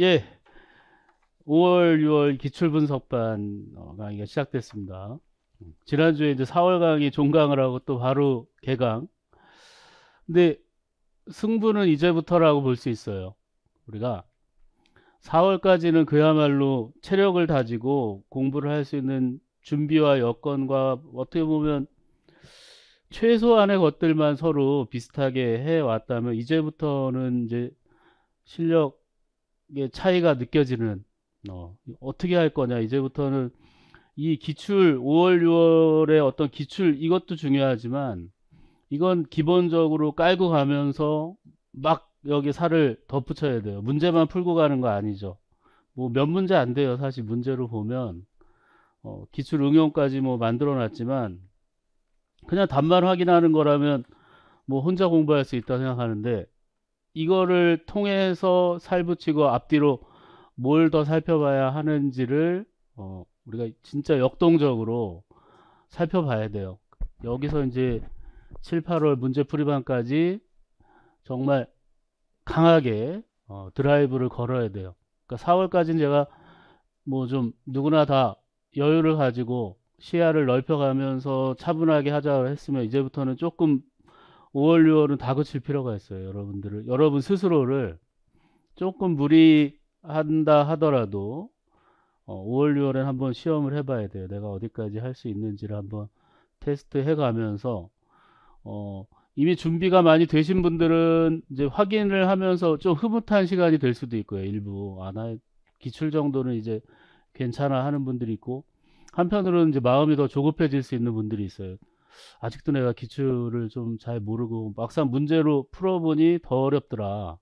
예, 5월, 6월 기출분석반 어, 강의가 시작됐습니다. 음, 지난주에 이제 4월 강의 종강을 하고 또 바로 개강. 근데 승부는 이제부터라고 볼 수 있어요. 우리가 4월까지는 그야말로 체력을 다지고 공부를 할 수 있는 준비와 여건과 어떻게 보면 최소한의 것들만 서로 비슷하게 해왔다면 이제부터는 이제 실력 이게 차이가 느껴지는 어, 어떻게 할 거냐 이제부터는 이 기출 5월 6월에 어떤 기출 이것도 중요하지만 이건 기본적으로 깔고 가면서 막 여기 살을 덧붙여야 돼요 문제만 풀고 가는 거 아니죠 뭐 몇 문제 안 돼요 사실 문제로 보면 어, 기출 응용까지 뭐 만들어 놨지만 그냥 답만 확인하는 거라면 뭐 혼자 공부할 수 있다 고 생각하는데 이거를 통해서 살 붙이고 앞뒤로 뭘 더 살펴봐야 하는지를 어, 우리가 진짜 역동적으로 살펴봐야 돼요. 여기서 이제 7, 8월 문제 풀이반까지 정말 강하게 어, 드라이브를 걸어야 돼요. 그러니까 4월까지는 제가 뭐 좀 누구나 다 여유를 가지고 시야를 넓혀가면서 차분하게 하자 고 했으면 이제부터는 조금 5월, 6월은 다 거칠 필요가 있어요. 여러분들을 여러분 스스로를 조금 무리한다 하더라도 어, 5월, 6월엔 한번 시험을 해봐야 돼요. 내가 어디까지 할 수 있는지를 한번 테스트해가면서 어, 이미 준비가 많이 되신 분들은 이제 확인을 하면서 좀 흐뭇한 시간이 될 수도 있고요. 일부 아나 기출 정도는 이제 괜찮아 하는 분들이 있고 한편으로는 이제 마음이 더 조급해질 수 있는 분들이 있어요. 아직도 내가 기출을 좀 잘 모르고 막상 문제로 풀어보니 더 어렵더라.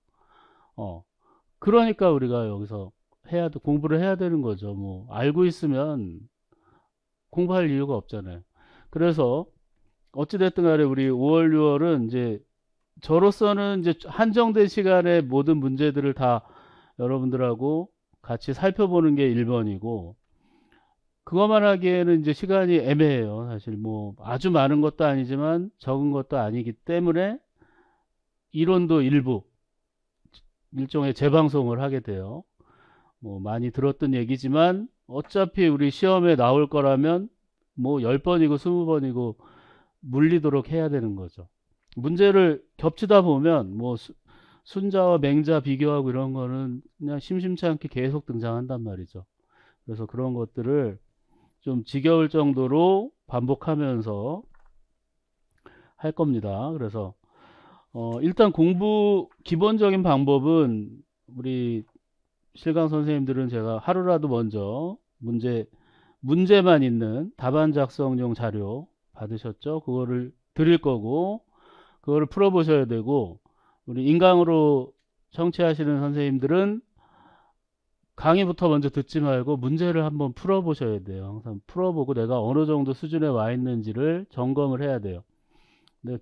어. 그러니까 우리가 여기서 해야 공부를 해야 되는 거죠. 뭐 알고 있으면 공부할 이유가 없잖아요. 그래서 어찌 됐든 간에 우리 5월 6월은 이제 저로서는 이제 한정된 시간에 모든 문제들을 다 여러분들하고 같이 살펴보는 게 1번이고 그것만 하기에는 이제 시간이 애매해요. 사실 뭐 아주 많은 것도 아니지만 적은 것도 아니기 때문에 이론도 일부 일종의 재방송을 하게 돼요. 뭐 많이 들었던 얘기지만 어차피 우리 시험에 나올 거라면 뭐 10번이고 20번이고 물리도록 해야 되는 거죠. 문제를 겹치다 보면 뭐 순자와 맹자 비교하고 이런 거는 그냥 심심치 않게 계속 등장한단 말이죠. 그래서 그런 것들을 좀 지겨울 정도로 반복하면서 할 겁니다. 그래서 어, 일단 공부 기본적인 방법은 우리 실강 선생님들은 제가 하루라도 먼저 문제 문제만 있는 답안 작성용 자료 받으셨죠? 그거를 드릴 거고 그거를 풀어 보셔야 되고 우리 인강으로 청취하시는 선생님들은 강의부터 먼저 듣지 말고 문제를 한번 풀어보셔야 돼요. 항상 풀어보고 내가 어느 정도 수준에 와 있는지를 점검을 해야 돼요.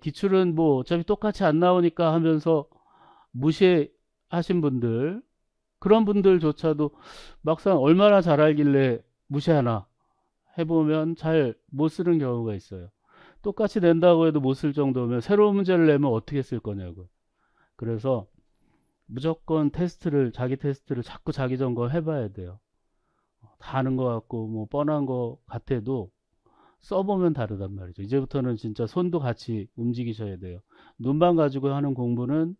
기출은 뭐 어차피 똑같이 안 나오니까 하면서 무시하신 분들 그런 분들조차도 막상 얼마나 잘 알길래 무시하나 해보면 잘 못 쓰는 경우가 있어요. 똑같이 된다고 해도 못 쓸 정도면 새로운 문제를 내면 어떻게 쓸 거냐고요. 그래서 무조건 테스트를 자기 테스트를 자꾸 자기 점검 해봐야 돼요 다 아는 것 같고 뭐 뻔한 것 같아도 써보면 다르단 말이죠 이제부터는 진짜 손도 같이 움직이셔야 돼요 눈만 가지고 하는 공부는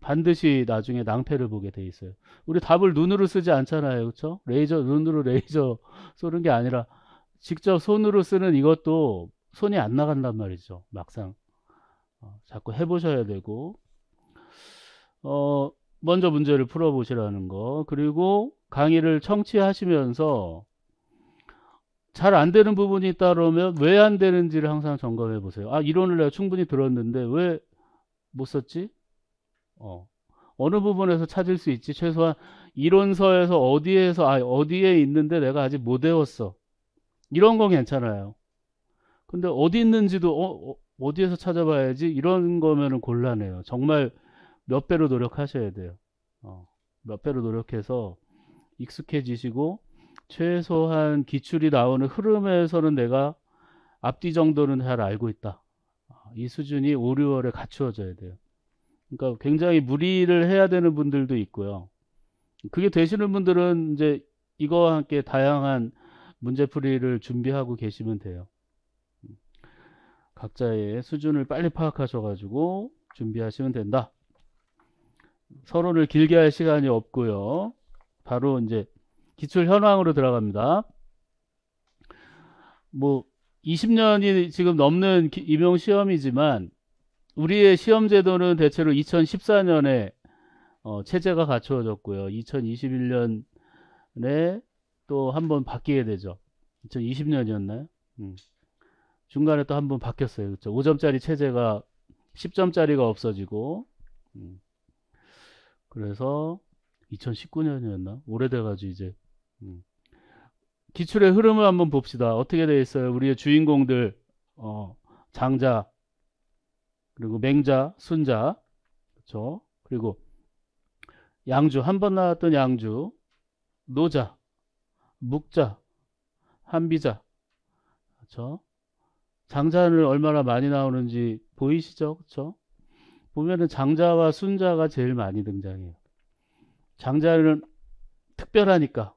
반드시 나중에 낭패를 보게 돼 있어요 우리 답을 눈으로 쓰지 않잖아요 그렇 레이저 눈으로 레이저 쏘는 게 아니라 직접 손으로 쓰는 이것도 손이 안 나간단 말이죠 막상 어, 자꾸 해보셔야 되고 어, 먼저 문제를 풀어보시라는 거 그리고 강의를 청취하시면서 잘 안 되는 부분이 따르면 왜 안 되는지를 항상 점검해 보세요 아 이론을 내가 충분히 들었는데 왜 못 썼지 어. 어느 부분에서 찾을 수 있지 최소한 이론서에서 어디에서 아 어디에 있는데 내가 아직 못 외웠어 이런 건 괜찮아요 근데 어디 있는지도 어, 어, 어디에서 찾아봐야지 이런 거면은 곤란해요 정말 몇 배로 노력하셔야 돼요. 어, 몇 배로 노력해서 익숙해지시고 최소한 기출이 나오는 흐름에서는 내가 앞뒤 정도는 잘 알고 있다. 어, 이 수준이 5, 6월에 갖추어져야 돼요. 그러니까 굉장히 무리를 해야 되는 분들도 있고요. 그게 되시는 분들은 이제 이거와 함께 다양한 문제풀이를 준비하고 계시면 돼요. 각자의 수준을 빨리 파악하셔가지고 준비하시면 된다. 서론을 길게 할 시간이 없고요. 바로 이제 기출 현황으로 들어갑니다. 뭐 20년이 지금 넘는 임용 시험이지만 우리의 시험 제도는 대체로 2014년에 어, 체제가 갖추어졌고요. 2021년에 또 한 번 바뀌게 되죠. 2020년이었나요? 음. 중간에 또 한 번 바뀌었어요. 그렇죠? 5점짜리 체제가 10점짜리가 없어지고 음. 그래서 2019년이었나? 오래돼가지고 이제 음. 기출의 흐름을 한번 봅시다. 어떻게 되 있어요? 우리의 주인공들 어, 장자 그리고 맹자, 순자 그렇죠? 그리고 양주 한 번 나왔던 양주 노자, 묵자, 한비자 그렇죠? 장자는 얼마나 많이 나오는지 보이시죠? 그렇죠? 보면은 장자와 순자가 제일 많이 등장해요. 장자는 특별하니까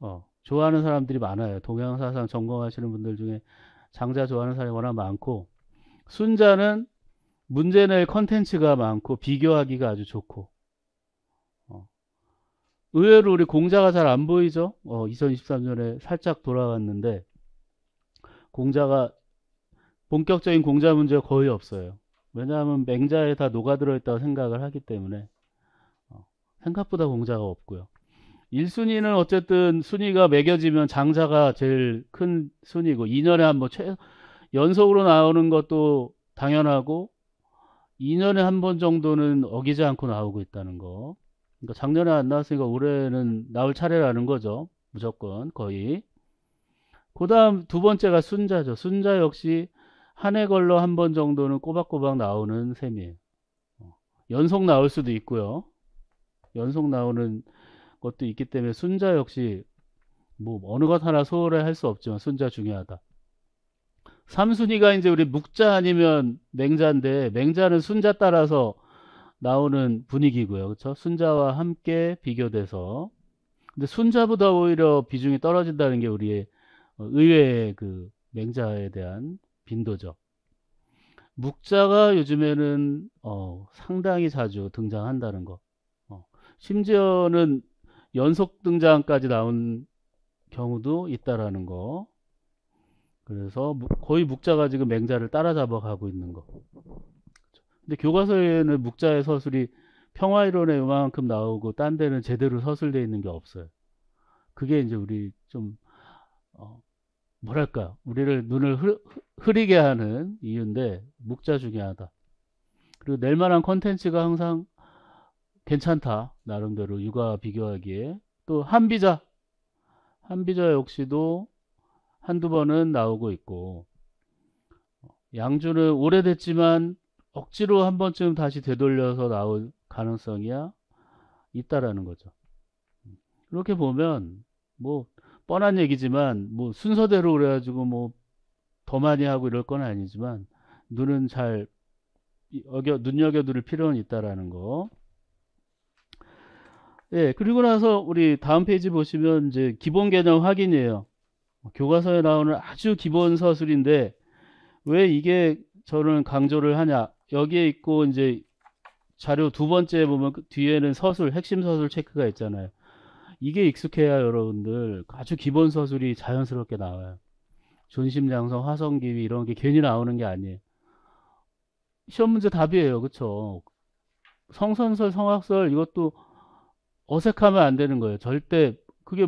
어, 좋아하는 사람들이 많아요. 동양 사상 전공하시는 분들 중에 장자 좋아하는 사람이 워낙 많고 순자는 문제 낼 컨텐츠가 많고 비교하기가 아주 좋고 어, 의외로 우리 공자가 잘 안 보이죠. 어, 2023년에 살짝 돌아왔는데 공자가 본격적인 공자 문제가 거의 없어요. 왜냐하면 맹자에 다 녹아들어 있다고 생각을 하기 때문에 어, 생각보다 공자가 없고요. 1순위는 어쨌든 순위가 매겨지면 장자가 제일 큰 순위고 2년에 한번최 연속으로 나오는 것도 당연하고 2년에 한 번 정도는 어기지 않고 나오고 있다는 거. 그러니까 작년에 안 나왔으니까 올해는 나올 차례라는 거죠. 무조건 거의. 그 다음 두 번째가 순자죠. 순자 역시 한해 걸러 한번 정도는 꼬박꼬박 나오는 셈이에요. 어, 연속 나올 수도 있고요. 연속 나오는 것도 있기 때문에 순자 역시 뭐 어느 것 하나 소홀해 할 수 없지만 순자 중요하다. 3순위가 이제 우리 묵자 아니면 맹자인데 맹자는 순자 따라서 나오는 분위기고요. 그렇죠? 순자와 함께 비교돼서 근데 순자보다 오히려 비중이 떨어진다는 게 우리의 어, 의외의 그 맹자에 대한 빈도죠. 묵자가 요즘에는 어, 상당히 자주 등장한다는 거. 어, 심지어는 연속 등장까지 나온 경우도 있다라는 거. 그래서 거의 묵자가 지금 맹자를 따라잡아 가고 있는 거. 그렇죠. 근데 교과서에는 묵자의 서술이 평화이론에 요만큼 나오고 딴 데는 제대로 서술되어 있는 게 없어요. 그게 이제 우리 좀 뭐랄까 우리를 눈을 흐, 리게 하는 이유인데 묵자 중요하다. 그리고 낼 만한 컨텐츠가 항상 괜찮다. 나름대로 육아 비교하기에 또 한비자 한비자 역시도 한두 번은 나오고 있고 양주는 오래됐지만 억지로 한 번쯤 다시 되돌려서 나올 가능성이 있다라는 거죠. 이렇게 보면 뭐 뻔한 얘기지만 뭐 순서대로 그래가지고 뭐 더 많이 하고 이럴 건 아니지만 눈은 잘 어겨, 눈여겨둘 필요는 있다라는 거. 예, 그리고 나서 우리 다음 페이지 보시면 이제 기본 개념 확인이에요. 교과서에 나오는 아주 기본 서술인데 왜 이게 저는 강조를 하냐. 여기에 있고 이제 자료 두 번째 보면 그 뒤에는 서술, 핵심 서술 체크가 있잖아요. 이게 익숙해야 여러분들 아주 기본 서술이 자연스럽게 나와요. 존심, 장성, 화성, 기위 이런 게 괜히 나오는 게 아니에요. 시험 문제 답이에요. 그쵸? 성선설, 성악설 이것도 어색하면 안 되는 거예요. 절대 그게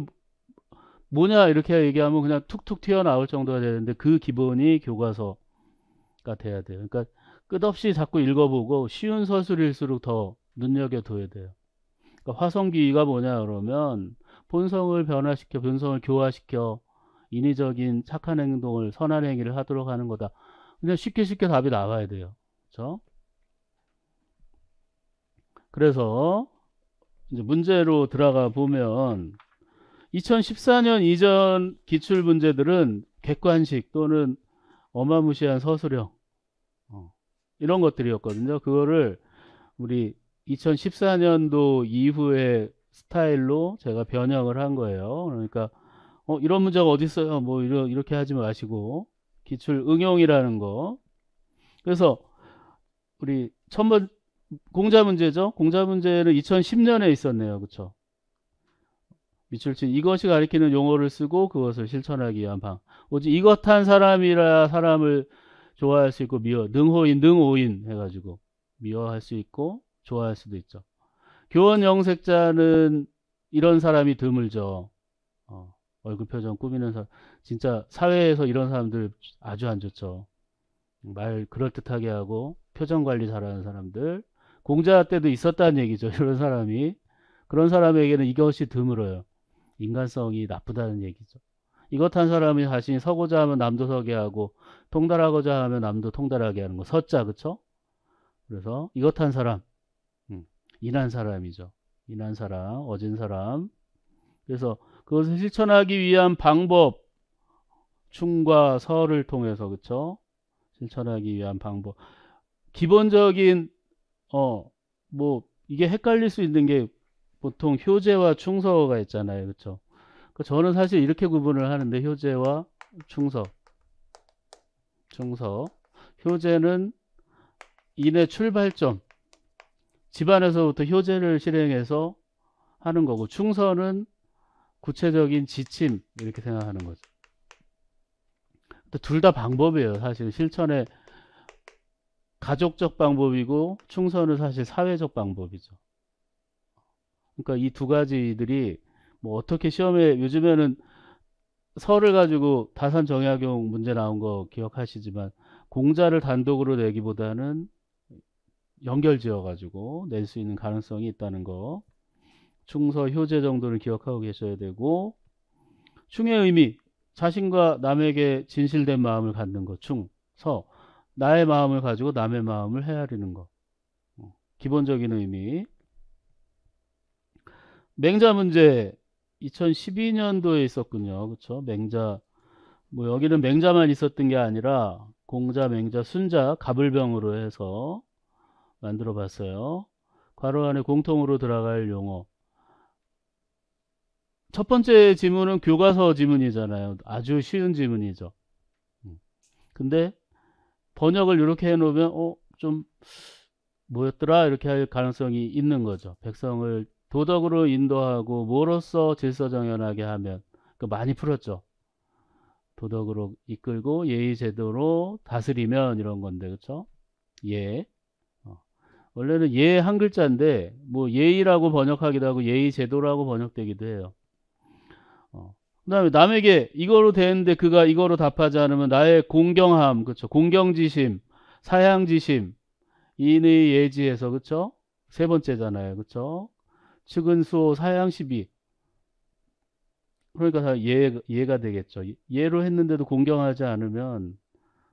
뭐냐 이렇게 얘기하면 그냥 툭툭 튀어나올 정도가 되는데 그 기본이 교과서가 돼야 돼요. 그러니까 끝없이 자꾸 읽어보고 쉬운 서술일수록 더 눈여겨둬야 돼요. 그러니까 화성기가 뭐냐 그러면 본성을 변화시켜 본성을 교화시켜 인위적인 착한 행동을 선한 행위를 하도록 하는 거다. 그냥 쉽게 쉽게 답이 나와야 돼요. 그렇죠? 그래서 이제 문제로 들어가 보면 2014년 이전 기출 문제들은 객관식 또는 어마무시한 서술형 어, 이런 것들이었거든요. 그거를 우리 2014년도 이후에 스타일로 제가 변형을 한 거예요. 그러니까 어, 이런 문제가 어디 있어요? 뭐 이러, 이렇게 하지 마시고 기출 응용이라는 거. 그래서 우리 첫번 공자 문제죠. 공자 문제는 2010년에 있었네요. 그렇죠? 미출친 이것이 가리키는 용어를 쓰고 그것을 실천하기 위한 방. 오직 이것 한 사람이라 사람을 좋아할 수 있고 미워 능호인 능호인 해가지고 미워할 수 있고 좋아할 수도 있죠. 교원 영색자는 이런 사람이 드물죠. 어, 얼굴 표정 꾸미는 사람. 진짜 사회에서 이런 사람들 아주 안 좋죠. 말 그럴듯하게 하고 표정 관리 잘하는 사람들. 공자 때도 있었다는 얘기죠. 이런 사람이. 그런 사람에게는 이것이 드물어요. 인간성이 나쁘다는 얘기죠. 이것 한 사람이 자신이 서고자 하면 남도 서게 하고 통달하고자 하면 남도 통달하게 하는 거. 서자 그쵸? 그래서 이것 한 사람 인한 사람이죠. 인한 사람, 어진 사람. 그래서 그것을 실천하기 위한 방법, 충과 설을 통해서 그쵸? 실천하기 위한 방법. 기본적인 어뭐 이게 헷갈릴 수 있는 게 보통 효제와 충서가 있잖아요, 그쵸 그러니까 저는 사실 이렇게 구분을 하는데 효제와 충서, 충서. 효제는 인의 출발점, 집안에서부터 효제를 실행해서 하는 거고 충선은 구체적인 지침 이렇게 생각하는 거죠. 둘 다 방법이에요. 사실 실천의 가족적 방법이고 충선은 사실 사회적 방법이죠. 그러니까 이 두 가지들이 뭐 어떻게 시험에 요즘에는 설을 가지고 다산 정약용 문제 나온 거 기억하시지만 공자를 단독으로 내기보다는 연결지어 가지고 낼 수 있는 가능성이 있다는 거 충서 효제 정도를 기억하고 계셔야 되고 충의 의미 자신과 남에게 진실된 마음을 갖는 것 충서 나의 마음을 가지고 남의 마음을 헤아리는 것 어, 기본적인 의미 맹자 문제 2012년도에 있었군요 그쵸 맹자 뭐 여기는 맹자만 있었던 게 아니라 공자 맹자 순자 갑을병으로 해서 만들어 봤어요. 괄호 안에 공통으로 들어갈 용어. 첫 번째 지문은 교과서 지문이잖아요. 아주 쉬운 지문이죠. 음. 근데 번역을 이렇게 해놓으면 어, 좀 뭐였더라 이렇게 할 가능성이 있는 거죠. 백성을 도덕으로 인도하고 뭐로서 질서정연하게 하면 그 많이 풀었죠. 도덕으로 이끌고 예의 제도로 다스리면 이런 건데 그렇죠? 예. 원래는 예 한 글자인데 뭐 예의라고 번역하기도 하고 예의 제도라고 번역되기도 해요. 어. 그 다음에 남에게 이거로 되는데 그가 이거로 답하지 않으면 나의 공경함, 그렇죠? 공경지심, 사양지심, 인의 예지에서 그렇죠? 세 번째잖아요, 그렇죠? 측은수호 사양시비. 그러니까 예, 예가 되겠죠. 예로 했는데도 공경하지 않으면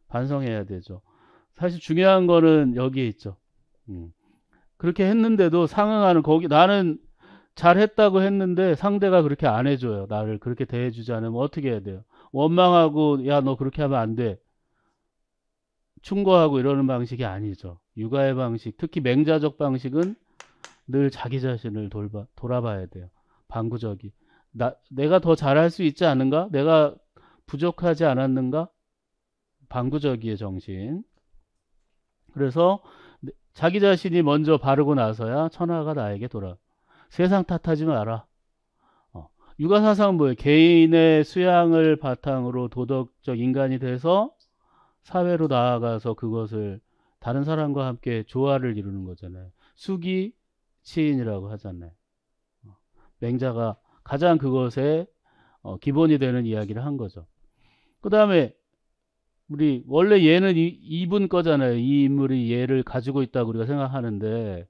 반성해야 되죠. 사실 중요한 거는 여기에 있죠. 음. 그렇게 했는데도 상응하는 거기 나는 잘했다고 했는데 상대가 그렇게 안 해줘요. 나를 그렇게 대해주지 않으면 뭐 어떻게 해야 돼요? 원망하고 야 너 그렇게 하면 안 돼. 충고하고 이러는 방식이 아니죠. 육아의 방식, 특히 맹자적 방식은 늘 자기 자신을 돌봐, 돌아봐야 돼요. 방구적이. 나, 내가 더 잘할 수 있지 않은가? 내가 부족하지 않았는가? 방구적이의 정신. 그래서 자기 자신이 먼저 바르고 나서야 천하가 나에게 돌아. 세상 탓하지 마라. 어. 육아 사상 뭐예요? 개인의 수양을 바탕으로 도덕적 인간이 돼서 사회로 나아가서 그것을 다른 사람과 함께 조화를 이루는 거잖아요. 수기 치인이라고 하잖아요. 어, 맹자가 가장 그것의 어, 기본이 되는 이야기를 한 거죠. 그 다음에 우리 원래 얘는 이, 이분 거잖아요. 이 인물이 얘를 가지고 있다고 우리가 생각하는데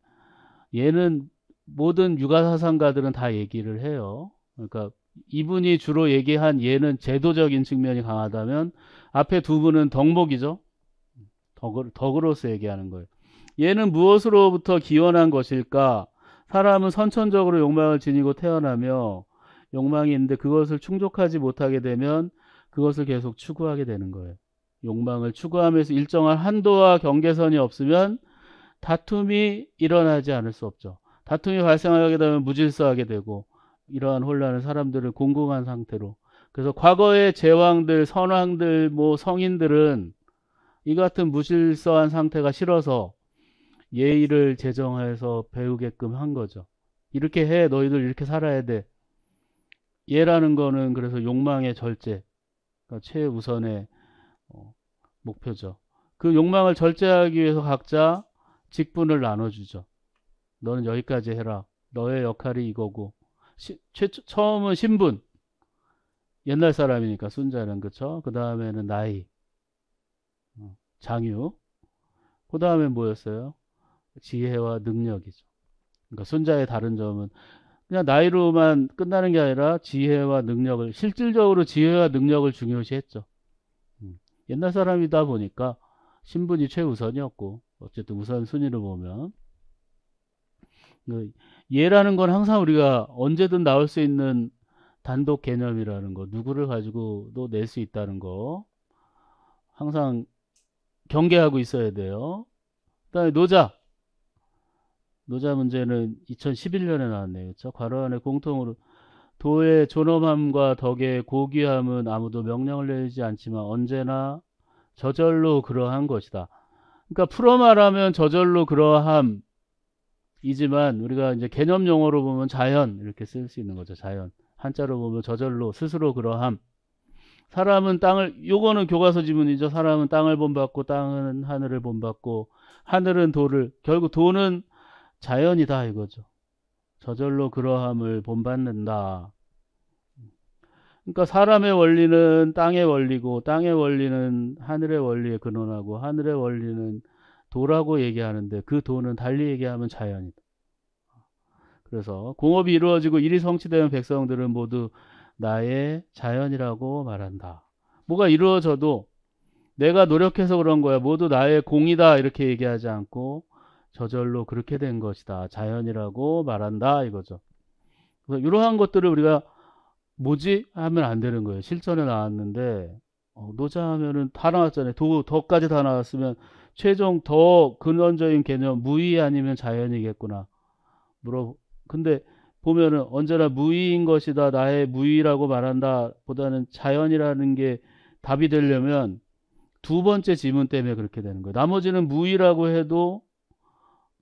얘는 모든 육아사상가들은 다 얘기를 해요. 그러니까 이분이 주로 얘기한 얘는 제도적인 측면이 강하다면 앞에 두 분은 덕목이죠. 덕을, 덕으로서 얘기하는 거예요. 얘는 무엇으로부터 기원한 것일까? 사람은 선천적으로 욕망을 지니고 태어나며 욕망이 있는데 그것을 충족하지 못하게 되면 그것을 계속 추구하게 되는 거예요. 욕망을 추구하면서 일정한 한도와 경계선이 없으면 다툼이 일어나지 않을 수 없죠. 다툼이 발생하게 되면 무질서하게 되고 이러한 혼란은 사람들을 공공한 상태로 그래서 과거의 제왕들, 선왕들, 뭐 성인들은 이 같은 무질서한 상태가 싫어서 예의를 제정해서 배우게끔 한 거죠. 이렇게 해 너희들 이렇게 살아야 돼. 예라는 거는 그래서 욕망의 절제, 그러니까 최우선의 목표죠. 그 욕망을 절제하기 위해서 각자 직분을 나눠주죠. 너는 여기까지 해라. 너의 역할이 이거고. 시, 최초, 처음은 신분. 옛날 사람이니까 순자는 그쵸? 그 다음에는 나이. 어, 장유. 그 다음에 뭐였어요? 지혜와 능력이죠. 그러니까 순자의 다른 점은 그냥 나이로만 끝나는 게 아니라 지혜와 능력을 실질적으로 지혜와 능력을 중요시했죠. 옛날 사람이다 보니까 신분이 최우선이었고 어쨌든 우선 순위를 보면 그 예라는 건 항상 우리가 언제든 나올 수 있는 단독 개념이라는 거 누구를 가지고도 낼 수 있다는 거 항상 경계하고 있어야 돼요 그 다음에 노자 노자 문제는 2011년에 나왔네요 그렇 괄호 안에 공통으로 도의 존엄함과 덕의 고귀함은 아무도 명령을 내리지 않지만 언제나 저절로 그러한 것이다. 그러니까 풀어 말하면 저절로 그러함 이지만 우리가 이제 개념 용어로 보면 자연 이렇게 쓸 수 있는 거죠. 자연. 한자로 보면 저절로 스스로 그러함. 사람은 땅을 요거는 교과서 지문이죠. 사람은 땅을 본받고 땅은 하늘을 본받고 하늘은 도를 결국 도는 자연이다 이거죠. 저절로 그러함을 본받는다. 그러니까 사람의 원리는 땅의 원리고 땅의 원리는 하늘의 원리에 근원하고 하늘의 원리는 도라고 얘기하는데 그 도는 달리 얘기하면 자연이다. 그래서 공업이 이루어지고 일이 성취되는 백성들은 모두 나의 자연이라고 말한다. 뭐가 이루어져도 내가 노력해서 그런 거야. 모두 나의 공이다. 이렇게 얘기하지 않고 저절로 그렇게 된 것이다. 자연이라고 말한다 이거죠. 그래서 이러한 것들을 우리가 뭐지 하면 안 되는 거예요. 실전에 나왔는데 어, 노자 하면은 다 나왔잖아요. 도, 더까지 다 나왔으면 최종 더 근원적인 개념 무의 아니면 자연이겠구나. 물어 근데 보면은 언제나 무의인 것이다 나의 무의라고 말한다 보다는 자연이라는 게 답이 되려면 두 번째 지문 때문에 그렇게 되는 거예요. 나머지는 무의라고 해도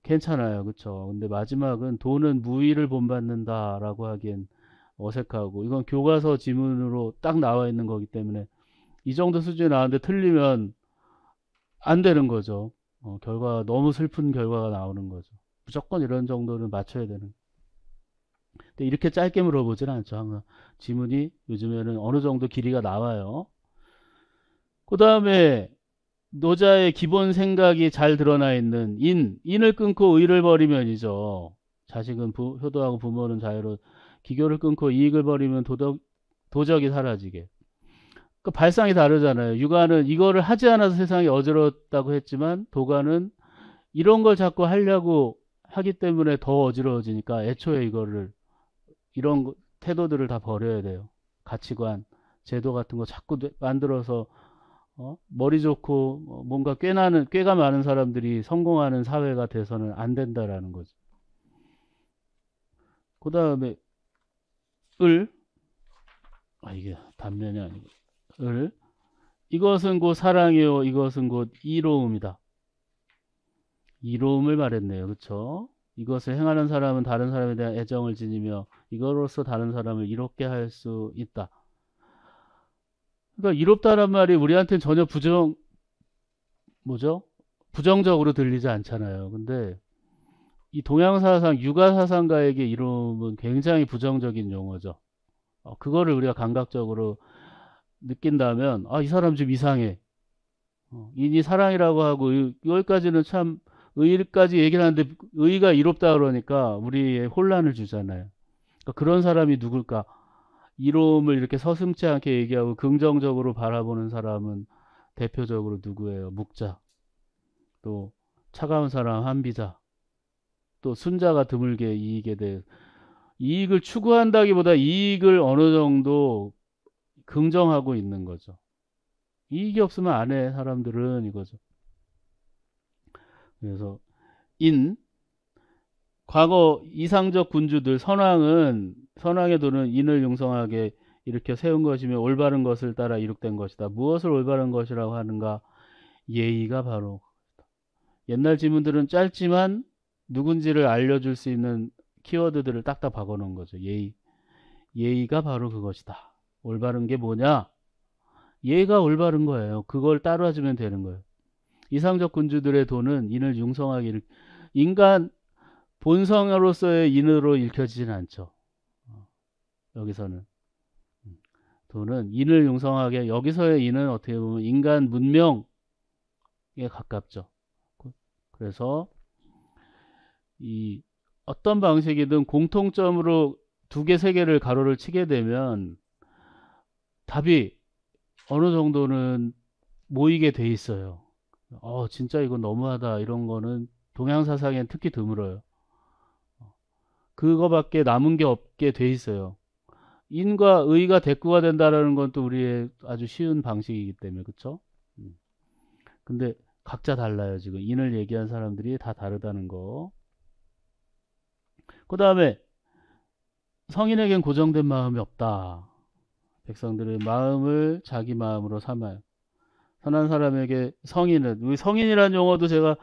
괜찮아요. 그쵸. 근데 마지막은 돈은 무위를 본받는다라고 하기엔 어색하고, 이건 교과서 지문으로 딱 나와 있는 거기 때문에, 이 정도 수준이 나왔는데 틀리면 안 되는 거죠. 어, 결과, 너무 슬픈 결과가 나오는 거죠. 무조건 이런 정도는 맞춰야 되는. 근데 이렇게 짧게 물어보진 않죠. 항상 지문이 요즘에는 어느 정도 길이가 나와요. 그 다음에 노자의 기본 생각이 잘 드러나 있는 인, 인을 끊고 의를 버리면이죠. 자식은 부, 효도하고 부모는 자유로 기교를 끊고 이익을 버리면 도덕, 도적이 사라지게. 그 발상이 다르잖아요. 육아는 이거를 하지 않아서 세상이 어지러웠다고 했지만 도가는 이런 걸 자꾸 하려고 하기 때문에 더 어지러워지니까 애초에 이거를 이런 태도들을 다 버려야 돼요. 가치관, 제도 같은 거 자꾸 만들어서 어? 머리 좋고 뭐 뭔가 꽤나는 꾀가 많은 사람들이 성공하는 사회가 돼서는 안 된다라는 거죠. 그 다음에 을, 아 이게 단면이 아니고 을, 이것은 곧 사랑이요, 이것은 곧 이로움이다. 이로움을 말했네요, 그렇죠? 이것을 행하는 사람은 다른 사람에 대한 애정을 지니며 이거로써 다른 사람을 이롭게 할 수 있다. 그러니까 이롭다란 말이 우리한테는 전혀 부정 뭐죠? 부정적으로 들리지 않잖아요. 근데 이 동양사상, 유가사상가에게 이름은 굉장히 부정적인 용어죠. 어, 그거를 우리가 감각적으로 느낀다면 아 이 사람 좀 이상해. 어, 이니 사랑이라고 하고 여기까지는 참 의까지 의 얘기를 하는데 의 의가 이롭다 그러니까 우리의 혼란을 주잖아요. 그러니까 그런 사람이 누굴까? 이론을 이렇게 서슴지 않게 얘기하고 긍정적으로 바라보는 사람은 대표적으로 누구예요? 묵자. 또 차가운 사람 한비자. 또 순자가 드물게 이익에 대해 이익을 추구한다기보다 이익을 어느 정도 긍정하고 있는 거죠. 이익이 없으면 안 해 사람들은 이거죠. 그래서 인 과거 이상적 군주들 선왕은 선왕의 도는 인을 융성하게 일으켜 세운 것이며 올바른 것을 따라 이룩된 것이다. 무엇을 올바른 것이라고 하는가? 예의가 바로 옛날 지문들은 짧지만 누군지를 알려줄 수 있는 키워드들을 딱딱 박아놓은 거죠. 예의. 예의가 바로 그것이다. 올바른 게 뭐냐? 예가 올바른 거예요. 그걸 따라주면 되는 거예요. 이상적 군주들의 도는 인을 융성하기를 인간 본성으로서의 인으로 읽혀지진 않죠. 여기서는 돈은 음. 인을 융성하게 여기서의 인은 어떻게 보면 인간 문명에 가깝죠. 그, 그래서 이 어떤 방식이든 공통점으로 두 개, 세 개를 가로를 치게 되면 답이 어느 정도는 모이게 돼 있어요. 어, 진짜 이건 너무하다. 이런 거는 동양사상엔 특히 드물어요. 어. 그거밖에 남은 게 없게 돼 있어요. 인과 의가 대꾸가 된다라는 건 또 우리의 아주 쉬운 방식이기 때문에 그쵸 음. 근데 각자 달라요 지금 인을 얘기한 사람들이 다 다르다는 거. 그 다음에 성인에겐 고정된 마음이 없다. 백성들의 마음을 자기 마음으로 삼아요. 선한 사람에게 성인은 우리 성인이라는 용어도 제가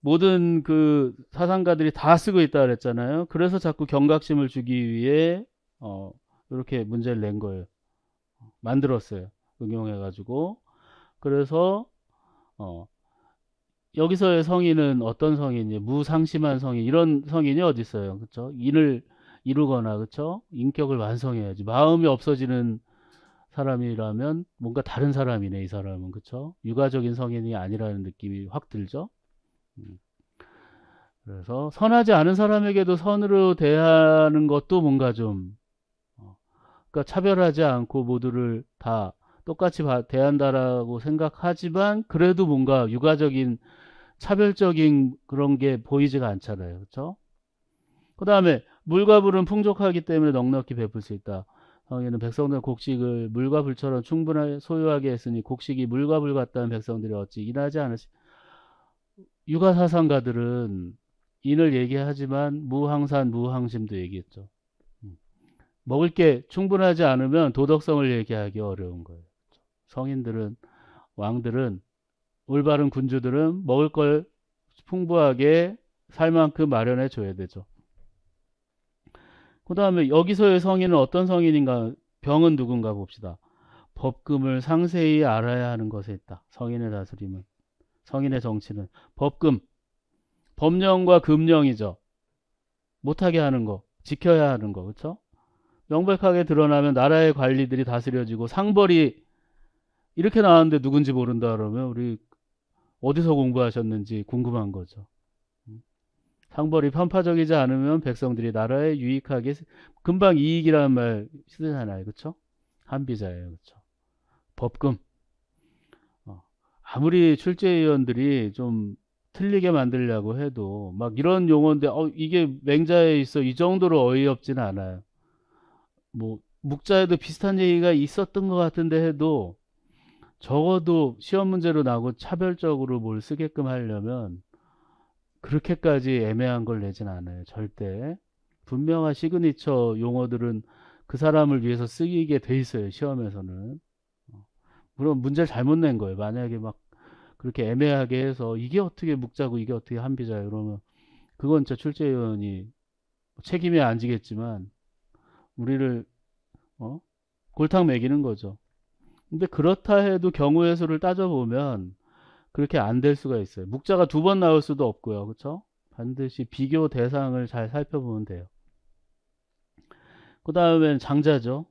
모든 그 사상가들이 다 쓰고 있다 그랬잖아요. 그래서 자꾸 경각심을 주기 위해 어, 이렇게 문제를 낸 거예요. 만들었어요. 응용해 가지고 그래서 어, 여기서의 성인은 어떤 성인이 무상심한 성인 이런 성인이 어디 있어요 그쵸 인을 이루거나 그쵸 인격을 완성해야지 마음이 없어지는 사람이라면 뭔가 다른 사람이네 이 사람은 그쵸 육아적인 성인이 아니라는 느낌이 확 들죠 음. 그래서 선하지 않은 사람에게도 선으로 대하는 것도 뭔가 좀 그러니까 차별하지 않고 모두를 다 똑같이 대한다라고 생각하지만 그래도 뭔가 유가적인 차별적인 그런 게 보이지가 않잖아요. 그렇죠? 그 다음에 물과 불은 풍족하기 때문에 넉넉히 베풀 수 있다. 성에는 백성들 곡식을 물과 불처럼 충분하게 소유하게 했으니 곡식이 물과 불 같다는 백성들이 어찌 인하지 않으시 유가사상가들은 인을 얘기하지만 무항산 무항심도 얘기했죠. 먹을 게 충분하지 않으면 도덕성을 얘기하기 어려운 거예요. 성인들은 왕들은 올바른 군주들은 먹을 걸 풍부하게 살 만큼 마련해 줘야 되죠. 그 다음에 여기서의 성인은 어떤 성인인가 병은 누군가 봅시다. 법금을 상세히 알아야 하는 것에 있다. 성인의 다스림은 성인의 정치는 법금 법령과 금령이죠. 못하게 하는 거 지켜야 하는 거 그렇죠? 명백하게 드러나면 나라의 관리들이 다스려지고 상벌이 이렇게 나왔는데 누군지 모른다 그러면 우리 어디서 공부하셨는지 궁금한 거죠. 상벌이 편파적이지 않으면 백성들이 나라에 유익하게 금방 이익이라는 말 쓰잖아요. 그렇죠? 한비자예요. 그렇죠? 법금. 어, 아무리 출제위원들이 좀 틀리게 만들려고 해도 막 이런 용어인데 어, 이게 맹자에 있어 이 정도로 어이없진 않아요. 뭐 묵자에도 비슷한 얘기가 있었던 것 같은데 해도 적어도 시험 문제로 나고 차별적으로 뭘 쓰게끔 하려면 그렇게까지 애매한 걸 내진 않아요. 절대. 분명한 시그니처 용어들은 그 사람을 위해서 쓰이게 돼 있어요. 시험에서는. 어. 물론 문제를 잘못 낸 거예요. 만약에 막 그렇게 애매하게 해서 이게 어떻게 묵자고 이게 어떻게 한비자 이러면 그건 저 출제위원이 책임이안 지겠지만 우리를 어? 골탕 먹이는 거죠. 근데 그렇다 해도 경우의 수를 따져보면 그렇게 안 될 수가 있어요. 묵자가 두 번 나올 수도 없고요. 그렇죠? 반드시 비교 대상을 잘 살펴보면 돼요. 그 다음엔 장자죠.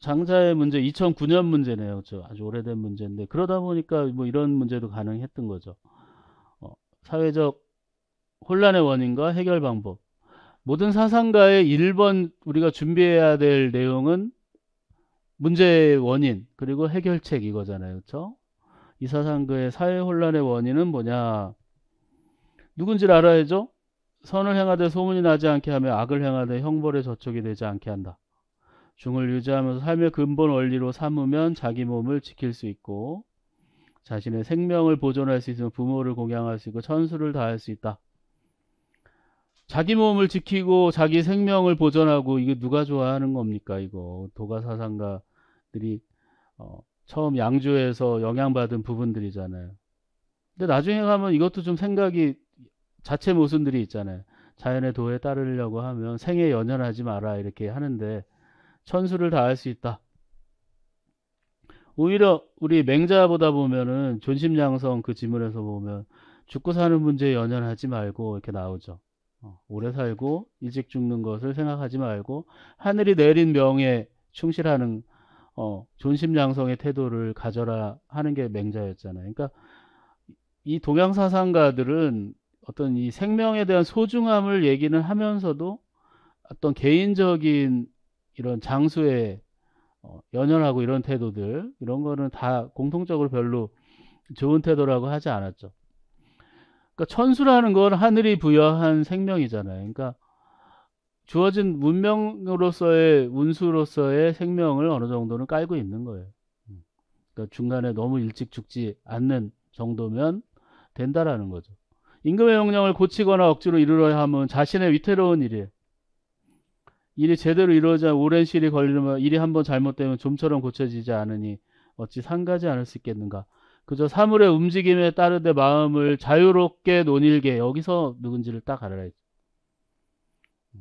장자의 문제 2009년 문제네요. 그렇죠? 아주 오래된 문제인데 그러다 보니까 뭐 이런 문제도 가능했던 거죠. 어, 사회적 혼란의 원인과 해결 방법 모든 사상가의 1번 우리가 준비해야 될 내용은 문제의 원인 그리고 해결책 이거잖아요. 그렇죠? 이 사상가의 사회 혼란의 원인은 뭐냐? 누군지 알아야죠. 선을 행하되 소문이 나지 않게 하며 악을 행하되 형벌에 저촉이 되지 않게 한다. 중을 유지하면서 삶의 근본 원리로 삼으면 자기 몸을 지킬 수 있고 자신의 생명을 보존할 수 있으며 부모를 공양할 수 있고 천수를 다할 수 있다. 자기 몸을 지키고 자기 생명을 보존하고 이게 누가 좋아하는 겁니까 이거 도가 사상가들이 어, 처음 양조에서 영향받은 부분들이잖아요. 근데 나중에 가면 이것도 좀 생각이 자체 모순들이 있잖아요. 자연의 도에 따르려고 하면 생에 연연하지 마라 이렇게 하는데 천수를 다 할 수 있다. 오히려 우리 맹자보다 보면은 존심양성 그 지문에서 보면 죽고 사는 문제에 연연하지 말고 이렇게 나오죠. 어, 오래 살고 일찍 죽는 것을 생각하지 말고 하늘이 내린 명에 충실하는 어, 존심양성의 태도를 가져라 하는 게 맹자였잖아요. 그러니까 이 동양 사상가들은 어떤 이 생명에 대한 소중함을 얘기는 하면서도 어떤 개인적인 이런 장수에 어, 연연하고 이런 태도들 이런 거는 다 공통적으로 별로 좋은 태도라고 하지 않았죠. 그러니까 천수라는 건 하늘이 부여한 생명이잖아요. 그러니까 주어진 문명으로서의 운수로서의 생명을 어느 정도는 깔고 있는 거예요. 그러니까 중간에 너무 일찍 죽지 않는 정도면 된다라는 거죠. 임금의 명령을 고치거나 억지로 이루려 하면 자신의 위태로운 일이 에요 일이 제대로 이루어져 오랜 시일이 걸리면 일이 한번 잘못되면 좀처럼 고쳐지지 않으니 어찌 상가지 않을 수 있겠는가 그저 사물의 움직임에 따르되 마음을 자유롭게 논일게 여기서 누군지를 딱 알아야 죠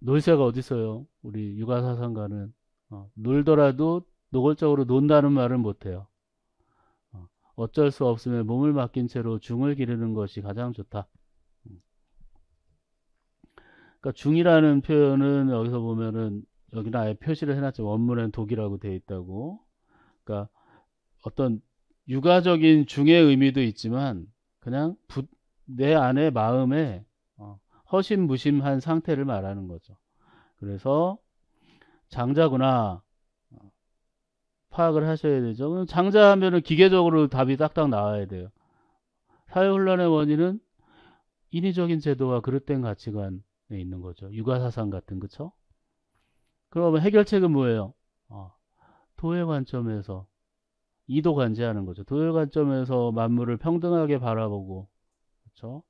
놀새가 어디 있어요? 우리 육아사상가는 어, 놀더라도 노골적으로 논다는 말은 못해요. 어, 어쩔 수없으에 몸을 맡긴 채로 중을 기르는 것이 가장 좋다. 음. 그러니까 중이라는 표현은 여기서 보면은 여기는 아예 표시를 해놨죠. 원문엔 독이라고 돼 있다고. 그러니까 어떤 육아적인 중의 의미도 있지만 그냥 부, 내 안의 마음에 어, 허심무심한 상태를 말하는 거죠. 그래서 장자구나 어, 파악을 하셔야 되죠. 장자하면 기계적으로 답이 딱딱 나와야 돼요. 사회혼란의 원인은 인위적인 제도와 그릇된 가치관에 있는 거죠. 육아사상 같은 그쵸? 그러면 해결책은 뭐예요? 어, 도의 관점에서 이도 관지하는 거죠. 도열 관점에서 만물을 평등하게 바라보고 그렇죠?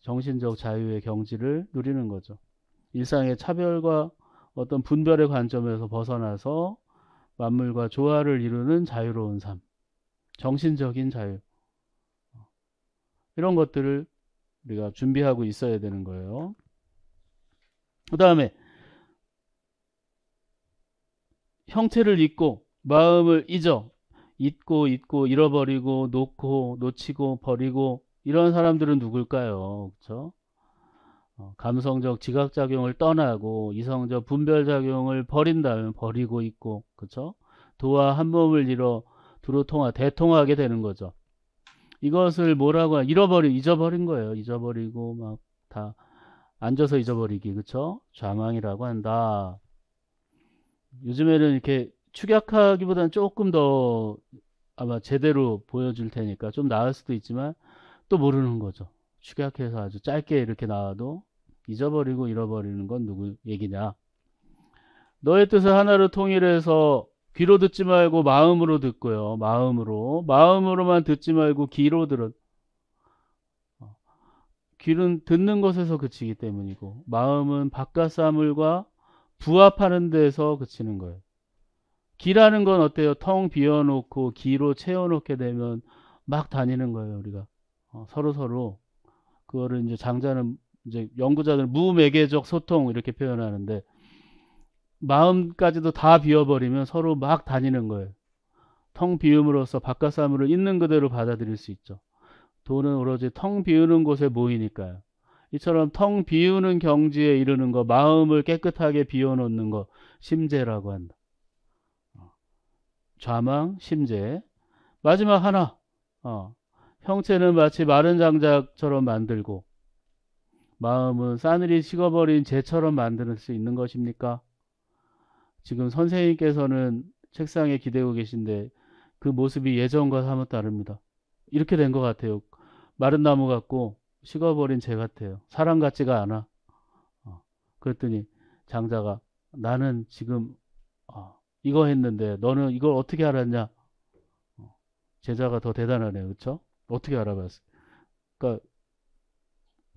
정신적 자유의 경지를 누리는 거죠. 일상의 차별과 어떤 분별의 관점에서 벗어나서 만물과 조화를 이루는 자유로운 삶, 정신적인 자유 이런 것들을 우리가 준비하고 있어야 되는 거예요. 그 다음에 형태를 잊고 마음을 잊어 잊고 잊고 잃어버리고 놓고 놓치고 버리고 이런 사람들은 누굴까요? 그렇죠? 감성적 지각작용을 떠나고 이성적 분별작용을 버린다면 버리고 있고 그렇죠? 도와 한 몸을 잃어 두루 통화 대통하게 되는 거죠. 이것을 뭐라고 잃어버리 잊어버린 거예요. 잊어버리고 막 다 앉아서 잊어버리기 그렇죠? 좌망이라고 한다. 요즘에는 이렇게 축약하기보다는 조금 더 아마 제대로 보여줄 테니까 좀 나을 수도 있지만 또 모르는 거죠. 축약해서 아주 짧게 이렇게 나와도 잊어버리고 잃어버리는 건 누구 얘기냐. 너의 뜻을 하나로 통일해서 귀로 듣지 말고 마음으로 듣고요. 마음으로. 마음으로만 듣지 말고 귀로 들은. 어. 귀는 듣는 것에서 그치기 때문이고 마음은 바깥 사물과 부합하는 데서 그치는 거예요. 기라는 건 어때요? 텅 비워놓고 기로 채워놓게 되면 막 다니는 거예요, 우리가. 어, 서로 서로. 그거를 이제 장자는, 이제 연구자들은 무매개적 소통 이렇게 표현하는데, 마음까지도 다 비워버리면 서로 막 다니는 거예요. 텅 비움으로써 바깥 사물을 있는 그대로 받아들일 수 있죠. 돈은 오로지 텅 비우는 곳에 모이니까요. 이처럼 텅 비우는 경지에 이르는 거, 마음을 깨끗하게 비워놓는 거, 심재라고 한다. 좌망, 심재. 마지막 하나. 어, 형체는 마치 마른 장작처럼 만들고 마음은 싸늘히 식어버린 재처럼 만들 수 있는 것입니까? 지금 선생님께서는 책상에 기대고 계신데 그 모습이 예전과 사뭇 다릅니다. 이렇게 된 것 같아요. 마른 나무 같고 식어버린 재 같아요. 사람 같지가 않아. 어, 그랬더니 장자가 나는 지금 이거 했는데 너는 이걸 어떻게 알았냐? 어, 제자가 더 대단하네요. 그렇죠? 어떻게 알아봤어? 그러니까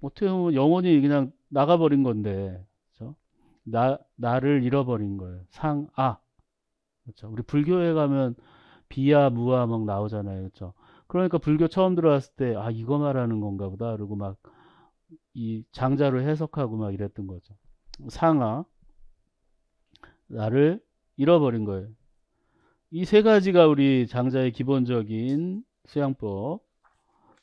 어떻게 보면 영혼이 그냥 나가버린 건데 그렇죠? 나, 나를 잃어버린 거예요. 상아 그렇죠? 우리 불교에 가면 비아 무아 막 나오잖아요. 그렇죠? 그러니까 불교 처음 들어왔을 때 아 이거 말하는 건가 보다 그러고 막 이 장자로 해석하고 막 이랬던 거죠. 상아 나를 잃어버린 거예요. 이 세 가지가 우리 장자의 기본적인 수양법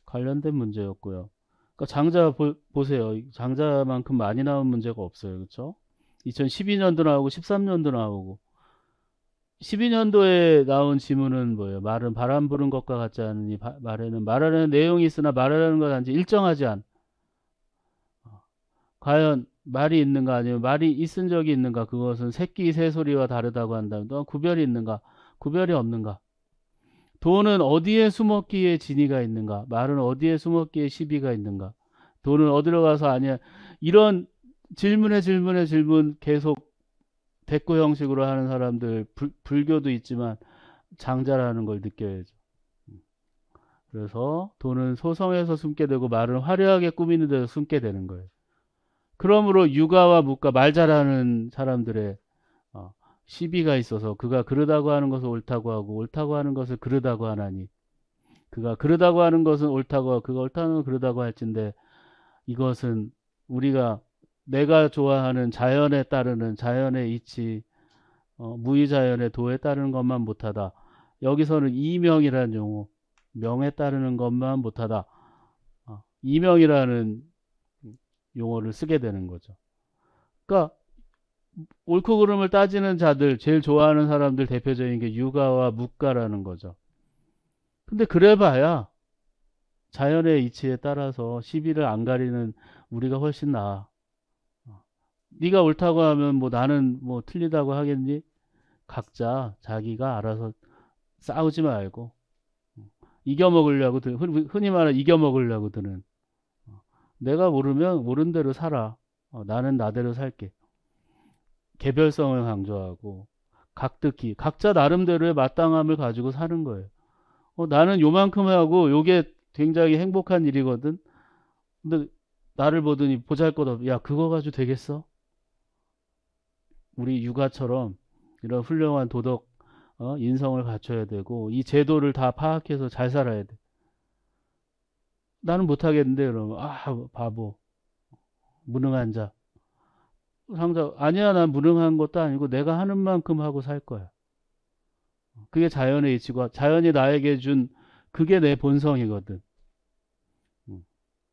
관련된 문제였고요. 그러니까 장자 보, 세요 장자만큼 많이 나온 문제가 없어요. 그렇죠? 2012년도 나오고 13년도 나오고 12년도에 나온 지문은 뭐예요? 말은 바람 부는 것과 같지 않으니 바, 말에는 말하는 내용이 있으나 말하는 건 단지 일정하지 않. 과연 말이 있는가 아니면 말이 있은 적이 있는가 그것은 새끼 새소리와 다르다고 한다면 또한 구별이 있는가 구별이 없는가 돈은 어디에 숨었기에 진이가 있는가 말은 어디에 숨었기에 시비가 있는가 돈은 어디로 가서 아니야 이런 질문에 질문에 질문 계속 대꾸 형식으로 하는 사람들 불, 불교도 있지만 장자라는 걸 느껴야죠 그래서 돈은 소성에서 숨게 되고 말은 화려하게 꾸미는 데서 숨게 되는 거예요 그러므로 육아와 무과 말 잘하는 사람들의 어, 시비가 있어서 그가 그러다고 하는 것을 옳다고 하고 옳다고 하는 것을 그러다고 하나니 그가 그러다고 하는 것은 옳다고 하고 그가 옳다는 건 그러다고 할진데 이것은 우리가 내가 좋아하는 자연에 따르는 자연의 이치 어, 무의자연의 도에 따르는 것만 못하다 여기서는 이명이라는 용어 명에 따르는 것만 못하다 어, 이명이라는 용어를 쓰게 되는 거죠. 그러니까 옳고 그름을 따지는 자들, 제일 좋아하는 사람들 대표적인 게 육아와 묵가라는 거죠. 근데 그래봐야 자연의 이치에 따라서 시비를 안 가리는 우리가 훨씬 나아. 어. 네가 옳다고 하면 뭐 나는 뭐 틀리다고 하겠니? 각자 자기가 알아서 싸우지 말고 어. 이겨먹으려고 흔히 말하는 이겨먹으려고 드는 내가 모르면 모른 대로 살아. 어, 나는 나대로 살게. 개별성을 강조하고 각득히 각자 나름대로의 마땅함을 가지고 사는 거예요. 어, 나는 요만큼 하고 요게 굉장히 행복한 일이거든. 근데 나를 보더니 보잘것없. 야 그거 가지고 되겠어? 우리 육아처럼 이런 훌륭한 도덕 어, 인성을 갖춰야 되고 이 제도를 다 파악해서 잘 살아야 돼. 나는 못하겠는데 여러분 아 바보 무능한 자 상자 아니야 난 무능한 것도 아니고 내가 하는 만큼 하고 살 거야 그게 자연의 이치고 자연이 나에게 준 그게 내 본성이거든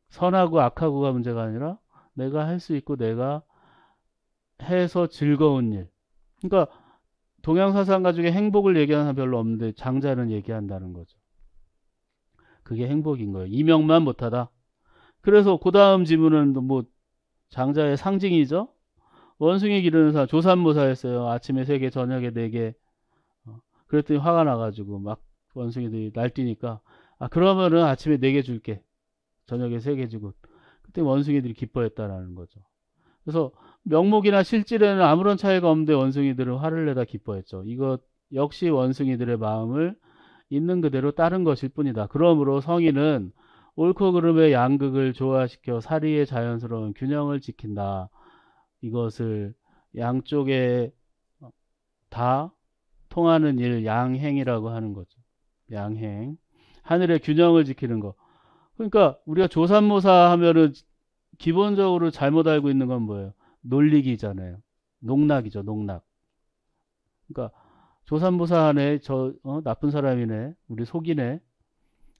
선하고 악하고가 문제가 아니라 내가 할 수 있고 내가 해서 즐거운 일 그러니까 동양사상가 중에 행복을 얘기하는 사람 별로 없는데 장자는 얘기한다는 거죠 그게 행복인 거예요. 이명만 못하다. 그래서 그 다음 지문은 뭐 장자의 상징이죠. 원숭이 기르는 사람 조산모사였어요 아침에 세개 저녁에 네개 어, 그랬더니 화가 나가지고 막 원숭이들이 날뛰니까 아 그러면은 아침에 네 개 줄게. 저녁에 세 개 주고 그때 원숭이들이 기뻐했다라는 거죠. 그래서 명목이나 실질에는 아무런 차이가 없는데 원숭이들은 화를 내다 기뻐했죠. 이것 역시 원숭이들의 마음을 있는 그대로 따른 것일 뿐이다. 그러므로 성인은 옳고 그름의 양극을 조화시켜 사리의 자연스러운 균형을 지킨다. 이것을 양쪽에 다 통하는 일 양행이라고 하는 거죠. 양행. 하늘의 균형을 지키는 거. 그러니까 우리가 조산모사 하면은 기본적으로 잘못 알고 있는 건 뭐예요? 놀리기잖아요. 농락이죠, 농락. 그러니까 조삼보사네저 어, 나쁜 사람이네 우리 속이네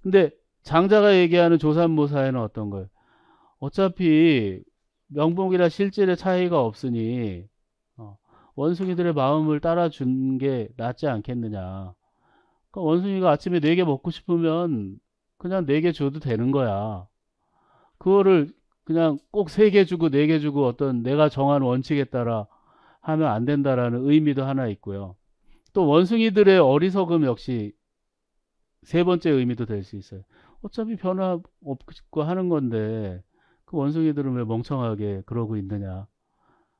근데 장자가 얘기하는 조삼보사에는 어떤 거예요 어차피 명복이나 실질의 차이가 없으니 어, 원숭이들의 마음을 따라준 게 낫지 않겠느냐 그러니까 원숭이가 아침에 네 개 먹고 싶으면 그냥 네 개 줘도 되는 거야 그거를 그냥 꼭 세 개 주고 네 개 주고 어떤 내가 정한 원칙에 따라 하면 안 된다라는 의미도 하나 있고요. 또 원숭이들의 어리석음 역시 세 번째 의미도 될 수 있어요. 어차피 변화 없고 하는 건데 그 원숭이들은 왜 멍청하게 그러고 있느냐.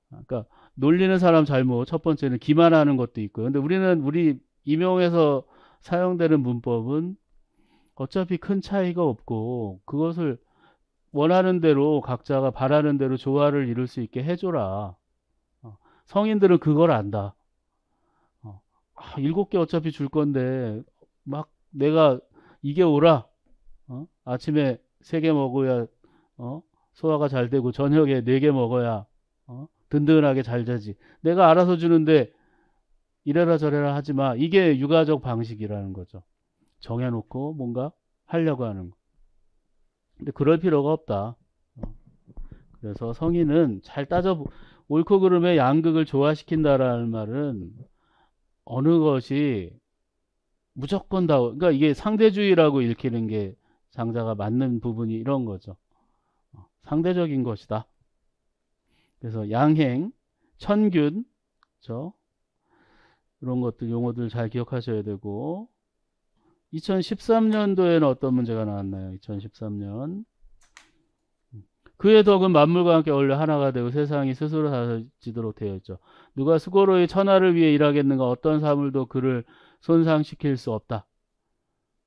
그러니까 놀리는 사람 잘못 첫 번째는 기만하는 것도 있고요. 근데 우리는 우리 임용에서 사용되는 문법은 어차피 큰 차이가 없고 그것을 원하는 대로 각자가 바라는 대로 조화를 이룰 수 있게 해줘라. 어, 성인들은 그걸 안다. 아, 7개 어차피 줄 건데 막 내가 이게 오라 어? 아침에 3개 먹어야 어? 소화가 잘 되고 저녁에 4개 먹어야 어? 든든하게 잘 자지 내가 알아서 주는데 이래라 저래라 하지 마 이게 육아적 방식이라는 거죠 정해놓고 뭔가 하려고 하는 거 근데 그럴 필요가 없다 어? 그래서 성인은 잘 따져 옳고 그름의 양극을 조화시킨다라는 말은 어느 것이 무조건 다 그러니까 이게 상대주의라고 읽히는 게 장자가 맞는 부분이 이런 거죠. 어, 상대적인 것이다. 그래서 양행, 천균, 저 이런 것들 용어들 잘 기억하셔야 되고 2013년도에는 어떤 문제가 나왔나요? 2013년 그의 덕은 만물과 함께 원래 하나가 되고 세상이 스스로 다스지도록 되어있죠 누가 수고로이 천하를 위해 일하겠는가 어떤 사물도 그를 손상시킬 수 없다.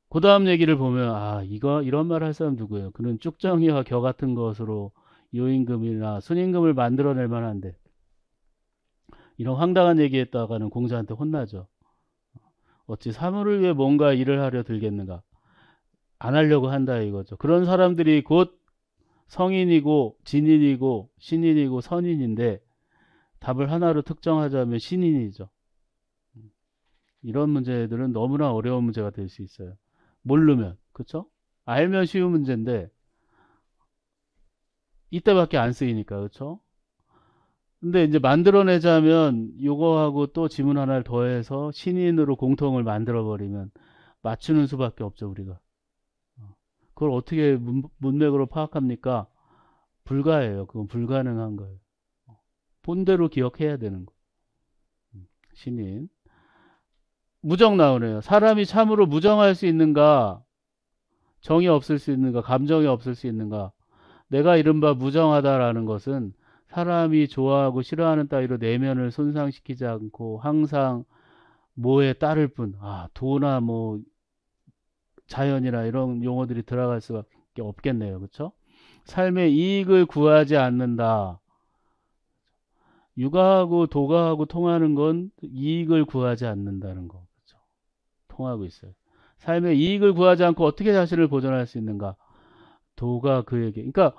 그 다음 얘기를 보면 아 이거 이런 말 할 사람 누구예요? 그는 쭉정이와 겨 같은 것으로 요임금이나 순임금을 만들어낼 만한데 이런 황당한 얘기했다가는 공자한테 혼나죠. 어찌 사물을 위해 뭔가 일을 하려 들겠는가? 안 하려고 한다 이거죠. 그런 사람들이 곧 성인이고 진인이고 신인이고 선인인데 답을 하나로 특정하자면 신인이죠. 이런 문제들은 너무나 어려운 문제가 될 수 있어요. 모르면 그쵸? 알면 쉬운 문제인데 이때밖에 안 쓰이니까 그렇죠 근데 이제 만들어내자면 요거하고 또 지문 하나를 더해서 신인으로 공통을 만들어 버리면 맞추는 수밖에 없죠 우리가 그걸 어떻게 문, 문맥으로 파악합니까? 불가해요. 그건 불가능한 거예요. 본대로 기억해야 되는 거. 음, 신인. 무정 나오네요. 사람이 참으로 무정할 수 있는가? 정이 없을 수 있는가? 감정이 없을 수 있는가? 내가 이른바 무정하다라는 것은 사람이 좋아하고 싫어하는 따위로 내면을 손상시키지 않고 항상 뭐에 따를 뿐, 아, 도나 뭐 자연이나 이런 용어들이 들어갈 수밖에 없겠네요. 그렇죠? 삶의 이익을 구하지 않는다. 육아하고 도가하고 통하는 건 이익을 구하지 않는다는 거. 그렇죠? 통하고 있어요. 삶의 이익을 구하지 않고 어떻게 자신을 보존할 수 있는가? 도가 그에게. 그러니까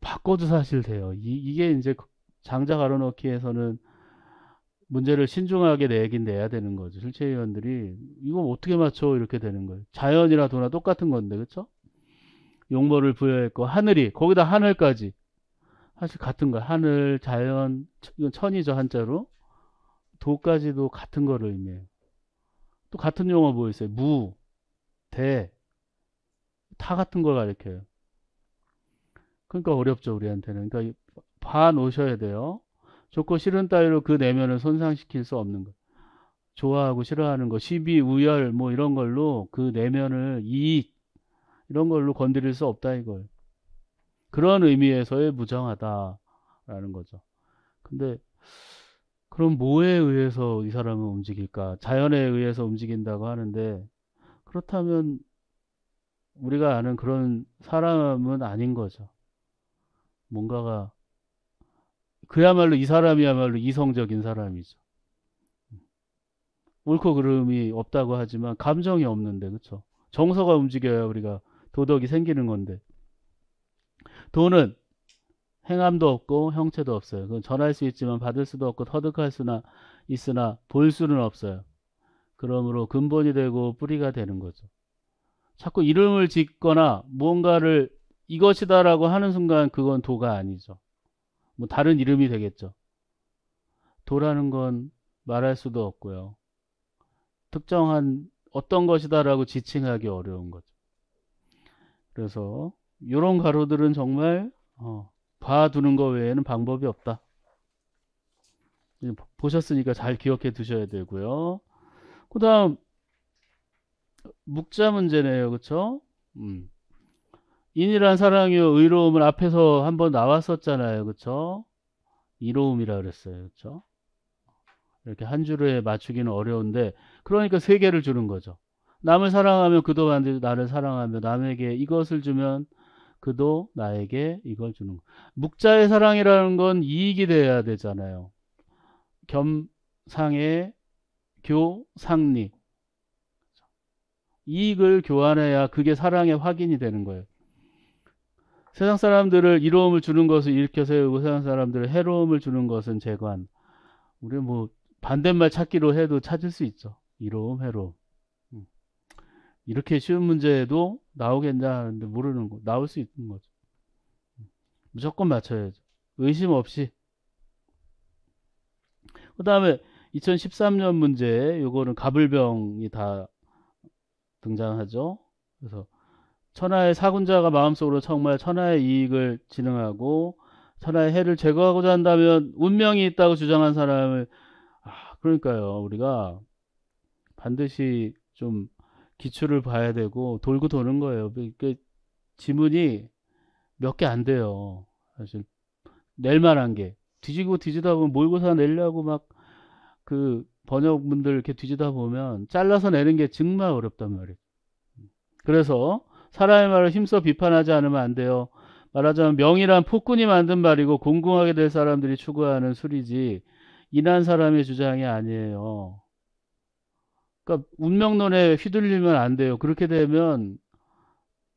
바꿔도 사실 돼요. 이, 게 이제 그 장자 가로넣기에서는 문제를 신중하게 내긴 내야 되는 거죠. 실체의원들이 이거 어떻게 맞춰 이렇게 되는 거예요. 자연이나 도나 똑같은 건데 그렇죠? 용모를 부여했고 하늘이 거기다 하늘까지 사실 같은 거 하늘, 자연, 이건 천이죠 한자로 도까지도 같은 거를 의미해요. 또 같은 용어 뭐 있어요? 무, 대, 다 같은 걸 가리켜요. 그러니까 어렵죠 우리한테는. 그러니까 봐놓셔야 돼요. 좋고 싫은 따위로 그 내면을 손상시킬 수 없는 것. 좋아하고 싫어하는 것, 시비, 우열 뭐 이런 걸로 그 내면을 이익 이런 걸로 건드릴 수 없다 이거예요. 그런 의미에서의 무정하다라는 거죠. 근데 그럼 뭐에 의해서 이 사람은 움직일까? 자연에 의해서 움직인다고 하는데 그렇다면 우리가 아는 그런 사람은 아닌 거죠. 뭔가가 그야말로 이 사람이야말로 이성적인 사람이죠. 옳고 그름이 없다고 하지만 감정이 없는데 그렇죠. 정서가 움직여야 우리가 도덕이 생기는 건데 돈은 행함도 없고 형체도 없어요. 그건 전할 수 있지만 받을 수도 없고 터득할 수나 있으나 볼 수는 없어요. 그러므로 근본이 되고 뿌리가 되는 거죠. 자꾸 이름을 짓거나 무언가를 이것이다라고 하는 순간 그건 도가 아니죠. 뭐 다른 이름이 되겠죠. 도라는 건 말할 수도 없고요. 특정한 어떤 것이다라고 지칭하기 어려운 거죠. 그래서 이런 가로들은 정말 어, 봐두는 거 외에는 방법이 없다. 보셨으니까 잘 기억해 두셔야 되고요. 그 다음 묵자 문제네요. 그쵸? 음. 인이란 사랑이요 의로움을 앞에서 한번 나왔었잖아요. 그렇 이로움이라 그랬어요. 그렇 이렇게 한 줄에 맞추기는 어려운데 그러니까 세 개를 주는 거죠. 남을 사랑하며 그도 나를 사랑하며 남에게 이것을 주면 그도 나에게 이걸 주는 거. 묵자의 사랑이라는 건 이익이 돼야 되잖아요. 겸상의 교상리 이익을 교환해야 그게 사랑의 확인이 되는 거예요. 세상 사람들을 이로움을 주는 것을 일으켜 세우고 세상 사람들을 해로움을 주는 것은 제관 우리 뭐 반대말 찾기로 해도 찾을 수 있죠. 이로움, 해로움. 음. 이렇게 쉬운 문제도 나오겠냐 하는데 모르는 거. 나올 수 있는 거죠. 음. 무조건 맞춰야죠. 의심 없이. 그 다음에 2013년 문제, 요거는 가불병이 다 등장하죠. 그래서 천하의 사군자가 마음속으로 정말 천하의 이익을 진행하고 천하의 해를 제거하고자 한다면 운명이 있다고 주장한 사람을 아, 그러니까요 우리가 반드시 좀 기출을 봐야 되고 돌고 도는 거예요 그러니까 지문이 몇 개 안 돼요 사실 낼 만한 게 뒤지고 뒤지다 보면 몰고사 내려고 막 그 번역분들 이렇게 뒤지다 보면 잘라서 내는 게 정말 어렵단 말이에요 그래서 사람의 말을 힘써 비판하지 않으면 안 돼요. 말하자면 명이란 폭군이 만든 말이고 공공하게 될 사람들이 추구하는 술이지 인한 사람의 주장이 아니에요. 그러니까 운명론에 휘둘리면 안 돼요. 그렇게 되면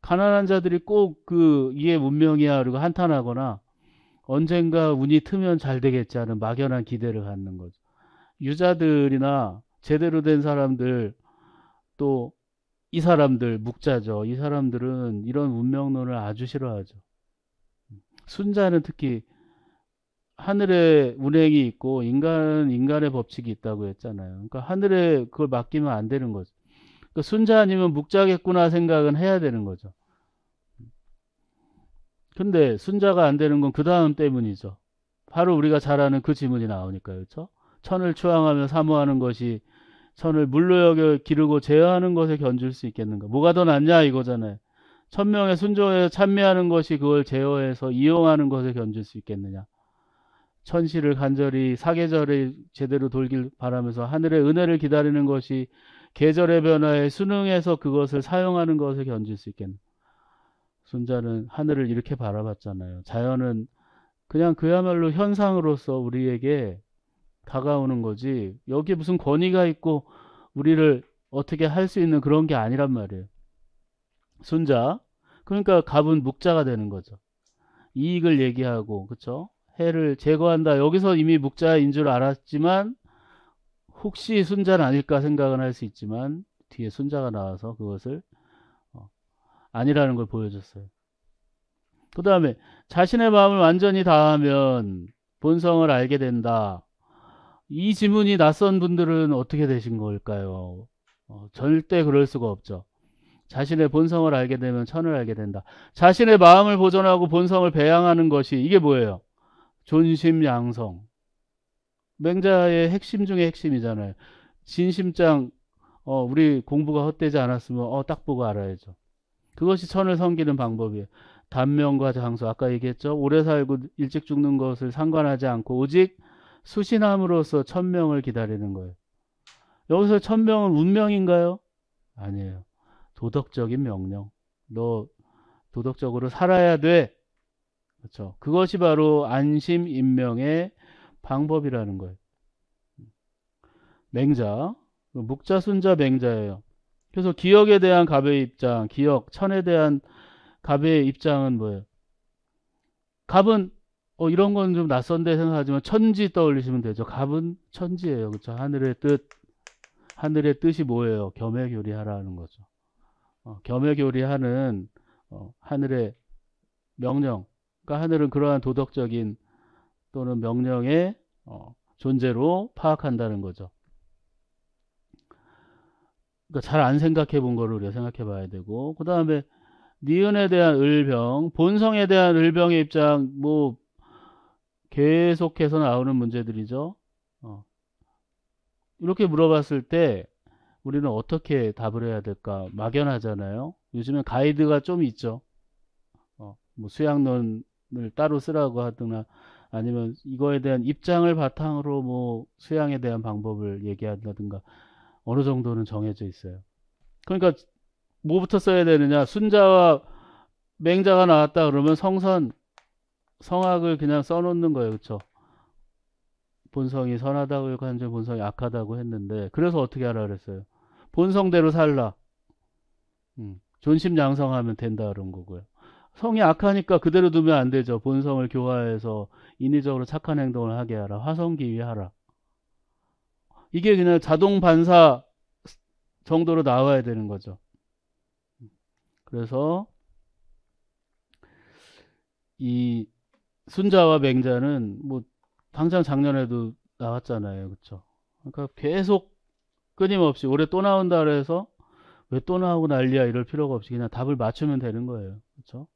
가난한 자들이 꼭 그 이게 운명이야 그리고 한탄하거나 언젠가 운이 트면 잘 되겠지 하는 막연한 기대를 갖는 거죠. 유자들이나 제대로 된 사람들 또이 사람들 묵자죠. 이 사람들은 이런 운명론을 아주 싫어하죠. 순자는 특히 하늘에 운행이 있고 인간은 인간의 법칙이 있다고 했잖아요. 그러니까 하늘에 그걸 맡기면 안 되는 거죠. 그러니까 순자 아니면 묵자겠구나 생각은 해야 되는 거죠. 근데 순자가 안 되는 건 그 다음 때문이죠. 바로 우리가 잘 아는 그 지문이 나오니까요. 그렇죠? 천을 추앙하며 사모하는 것이 선을 물로 여겨 기르고 제어하는 것에 견줄 수 있겠는가? 뭐가 더 낫냐 이거잖아요. 천명의 순종에 찬미하는 것이 그걸 제어해서 이용하는 것에 견줄 수 있겠느냐? 천시를 간절히 사계절에 제대로 돌길 바라면서 하늘의 은혜를 기다리는 것이 계절의 변화에 순응해서 그것을 사용하는 것에 견줄 수 있겠나? 순자는 하늘을 이렇게 바라봤잖아요. 자연은 그냥 그야말로 현상으로서 우리에게 다가오는 거지 여기에 무슨 권위가 있고 우리를 어떻게 할 수 있는 그런 게 아니란 말이에요. 손자 그러니까 갑은 묵자가 되는 거죠. 이익을 얘기하고 그쵸? 해를 제거한다. 여기서 이미 묵자인 줄 알았지만 혹시 순자는 아닐까 생각은 할 수 있지만 뒤에 순자가 나와서 그것을 어, 아니라는 걸 보여줬어요. 그 다음에 자신의 마음을 완전히 다하면 본성을 알게 된다. 이 지문이 낯선 분들은 어떻게 되신 걸까요? 어, 절대 그럴 수가 없죠. 자신의 본성을 알게 되면 천을 알게 된다. 자신의 마음을 보존하고 본성을 배양하는 것이 이게 뭐예요? 존심양성. 맹자의 핵심 중의 핵심이잖아요. 진심장 어, 우리 공부가 헛되지 않았으면 어, 딱 보고 알아야죠. 그것이 천을 섬기는 방법이에요. 단명과 장수 아까 얘기했죠. 오래 살고 일찍 죽는 것을 상관하지 않고 오직 수신함으로써 천명을 기다리는 거예요. 여기서 천명은 운명인가요? 아니에요. 도덕적인 명령. 너 도덕적으로 살아야 돼. 그렇죠. 그것이 바로 안심 인명의 방법이라는 거예요. 맹자, 묵자, 순자, 맹자예요. 그래서 기억에 대한 갑의 입장, 기억, 천에 대한 갑의 입장은 뭐예요? 갑은 어, 이런 건 좀 낯선데 생각하지만 천지 떠올리시면 되죠. 갑은 천지예요. 그렇 하늘의 뜻. 하늘의 뜻이 뭐예요? 겸해교리하라는 거죠. 어, 겸해교리하는 어, 하늘의 명령. 그러니까 하늘은 그러한 도덕적인 또는 명령의 어, 존재로 파악한다는 거죠. 그러니까 잘 안 생각해 본 거를 우리가 생각해 봐야 되고 그 다음에 니은에 대한 을병, 본성에 대한 을병의 입장 뭐 계속해서 나오는 문제들이죠. 어. 이렇게 물어봤을 때 우리는 어떻게 답을 해야 될까 막연하잖아요. 요즘엔 가이드가 좀 있죠. 어, 뭐 수양론을 따로 쓰라고 하거나 아니면 이거에 대한 입장을 바탕으로 뭐 수양에 대한 방법을 얘기한다든가 어느 정도는 정해져 있어요. 그러니까 뭐부터 써야 되느냐 순자와 맹자가 나왔다 그러면 성선 성악을 그냥 써놓는 거예요. 그렇죠? 본성이 선하다고 했고 현재 본성이 악하다고 했는데 그래서 어떻게 하라 그랬어요? 본성대로 살라. 음, 존심 양성하면 된다 그런 거고요. 성이 악하니까 그대로 두면 안 되죠. 본성을 교화해서 인위적으로 착한 행동을 하게 하라. 화성기 위하라. 이게 그냥 자동 반사 정도로 나와야 되는 거죠. 그래서 이 순자와 맹자는 뭐 당장 작년에도 나왔잖아요. 그쵸? 그러니까 계속 끊임없이 올해 또 나온다 그래서 왜 또 나오고 난리야 이럴 필요가 없이 그냥 답을 맞추면 되는 거예요. 그쵸?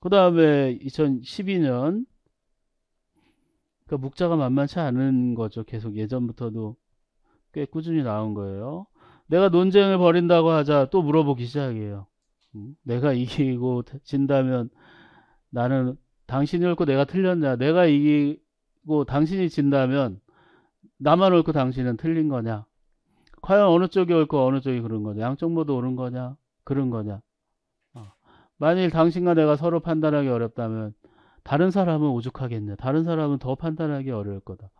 그 다음에 2012년 그러니까 묵자가 만만치 않은 거죠. 계속 예전부터도 꽤 꾸준히 나온 거예요. 내가 논쟁을 벌인다고 하자 또 물어보기 시작해요. 음, 내가 이기고 진다면 나는 당신이 옳고 내가 틀렸냐 내가 이기고 당신이 진다면 나만 옳고 당신은 틀린 거냐 과연 어느 쪽이 옳고 어느 쪽이 그런 거냐 양쪽 모두 옳은 거냐 그런 거냐 어. 만일 당신과 내가 서로 판단하기 어렵다면 다른 사람은 오죽하겠냐 다른 사람은 더 판단하기 어려울 거다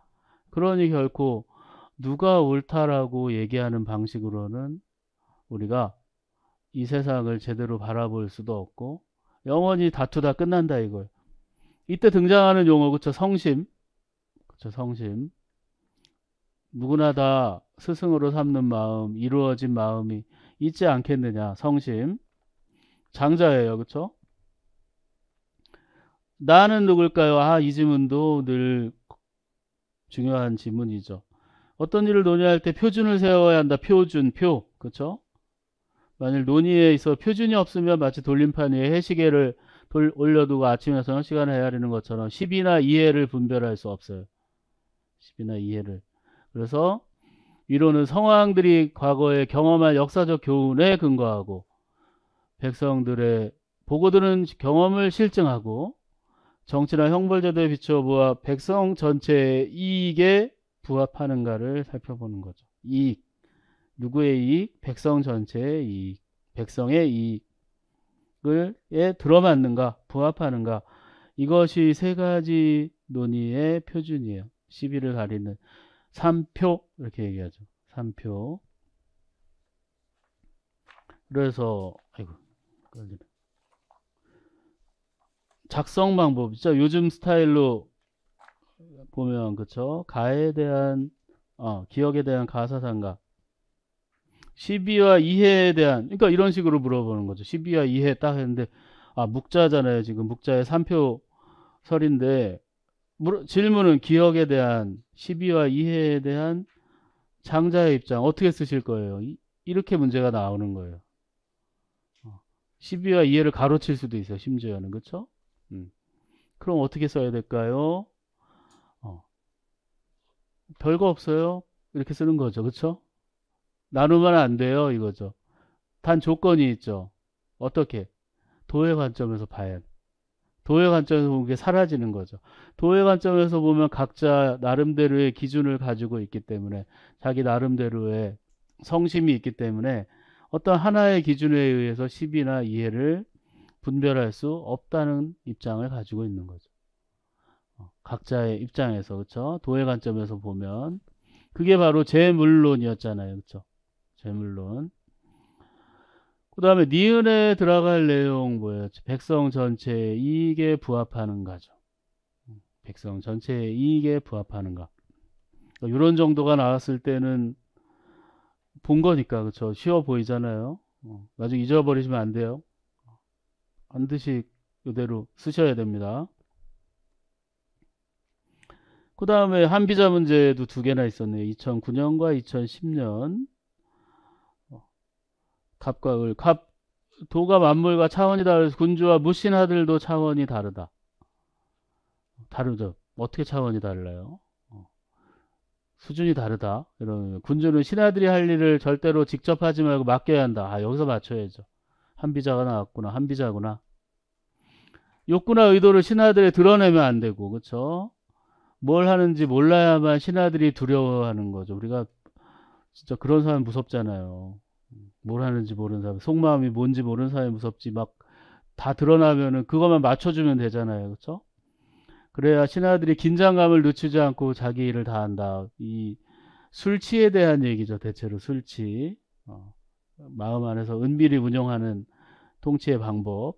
그러니 결코 누가 옳다라고 얘기하는 방식으로는 우리가 이 세상을 제대로 바라볼 수도 없고 영원히 다투다 끝난다 이걸. 이때 등장하는 용어 그쵸 성심. 그쵸 성심. 누구나 다 스승으로 삼는 마음, 이루어진 마음이 있지 않겠느냐. 성심. 장자예요. 그쵸 나는 누굴까요? 아, 이 질문도 늘 중요한 질문이죠. 어떤 일을 논의할 때 표준을 세워야 한다. 표준, 표. 그렇 만일 논의에 있어 표준이 없으면 마치 돌림판 위에 해시계를 돌, 올려두고 아침에 서는 시간을 헤아리는 것처럼 10이나 이해를 분별할 수 없어요. 10이나 이해를. 그래서 위로는 성황들이 과거에 경험한 역사적 교훈에 근거하고 백성들의 보고들은 경험을 실증하고 정치나 형벌제도에 비춰보아 백성 전체의 이익에 부합하는가를 살펴보는 거죠. 이익. 누구의 이익? 백성 전체의 이익, 백성의 이익을에 들어맞는가, 부합하는가. 이것이 세 가지 논의의 표준이에요. 시비를 가리는 3표 이렇게 얘기하죠. 3표. 그래서 아이고 걸리네. 작성 방법 있죠. 요즘 스타일로 보면 그쵸 가에 대한 어, 기억에 대한 가사상각 1 2와2해에 대한 그러니까 이런 식으로 물어보는 거죠. 1 2와2해딱 했는데 아 묵자잖아요. 지금 묵자의 3표 설인데 질문은 기억에 대한 1 2와2해에 대한 장자의 입장 어떻게 쓰실 거예요? 이렇게 문제가 나오는 거예요. 1 어, 2와2해를 가로칠 수도 있어요. 심지어는 그쵸 음. 그럼 어떻게 써야 될까요? 어. 별거 없어요. 이렇게 쓰는 거죠. 그쵸 나누면 안 돼요 이거죠. 단 조건이 있죠. 어떻게? 도의 관점에서 봐야 도의 관점에서 보면 게 사라지는 거죠. 도의 관점에서 보면 각자 나름대로의 기준을 가지고 있기 때문에 자기 나름대로의 성심이 있기 때문에 어떤 하나의 기준에 의해서 시비나 이해를 분별할 수 없다는 입장을 가지고 있는 거죠. 어, 각자의 입장에서 그렇죠. 도의 관점에서 보면 그게 바로 제물론이었잖아요. 그렇죠. 재물론. 그 다음에 니은에 들어갈 내용 뭐예요? 백성 전체의 이익에 부합하는가죠. 백성 전체의 이익에 부합하는가. 그러니까 이런 정도가 나왔을 때는 본 거니까 그쵸 쉬워 보이잖아요. 어, 나중에 잊어버리시면 안 돼요. 반드시 그대로 쓰셔야 됩니다. 그 다음에 한비자 문제도 두 개나 있었네요. 2009년과 2010년. 갑과 을. 갑, 도가 만물과 차원이다. 르다 군주와 무신하들도 차원이 다르다. 다르죠. 어떻게 차원이 달라요? 어. 수준이 다르다. 이런 군주는 신하들이 할 일을 절대로 직접 하지 말고 맡겨야 한다. 아, 여기서 맞춰야죠. 한비자가 나왔구나. 한비자구나. 욕구나 의도를 신하들에 드러내면 안 되고, 그쵸? 뭘 하는지 몰라야만 신하들이 두려워하는 거죠. 우리가 진짜 그런 사람 무섭잖아요. 뭘 하는지 모르는 사람, 속마음이 뭔지 모르는 사람이 무섭지 막 다 드러나면은 그것만 맞춰주면 되잖아요, 그렇죠? 그래야 신하들이 긴장감을 늦추지 않고 자기 일을 다한다. 이 술취에 대한 얘기죠, 대체로 술취. 어, 마음 안에서 은밀히 운영하는 통치의 방법.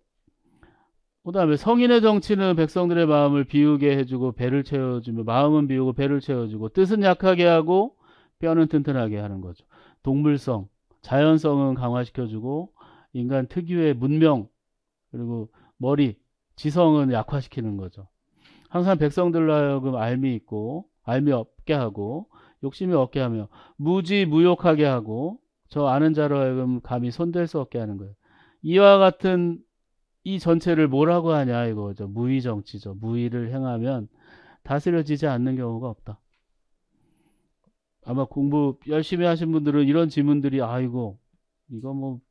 그 다음에 성인의 정치는 백성들의 마음을 비우게 해주고 배를 채워주며 마음은 비우고 배를 채워주고 뜻은 약하게 하고 뼈는 튼튼하게 하는 거죠. 동물성. 자연성은 강화시켜주고 인간 특유의 문명 그리고 머리 지성은 약화시키는 거죠. 항상 백성들로 하여금 알미 있고 알미 없게 하고 욕심이 없게 하며 무지 무욕하게 하고 저 아는 자로 하여금 감히 손댈 수 없게 하는 거예요. 이와 같은 이 전체를 뭐라고 하냐 이거죠. 무의 정치죠. 무의를 행하면 다스려지지 않는 경우가 없다. 아마 공부 열심히 하신 분들은 이런 질문들이 아이고 이거 뭐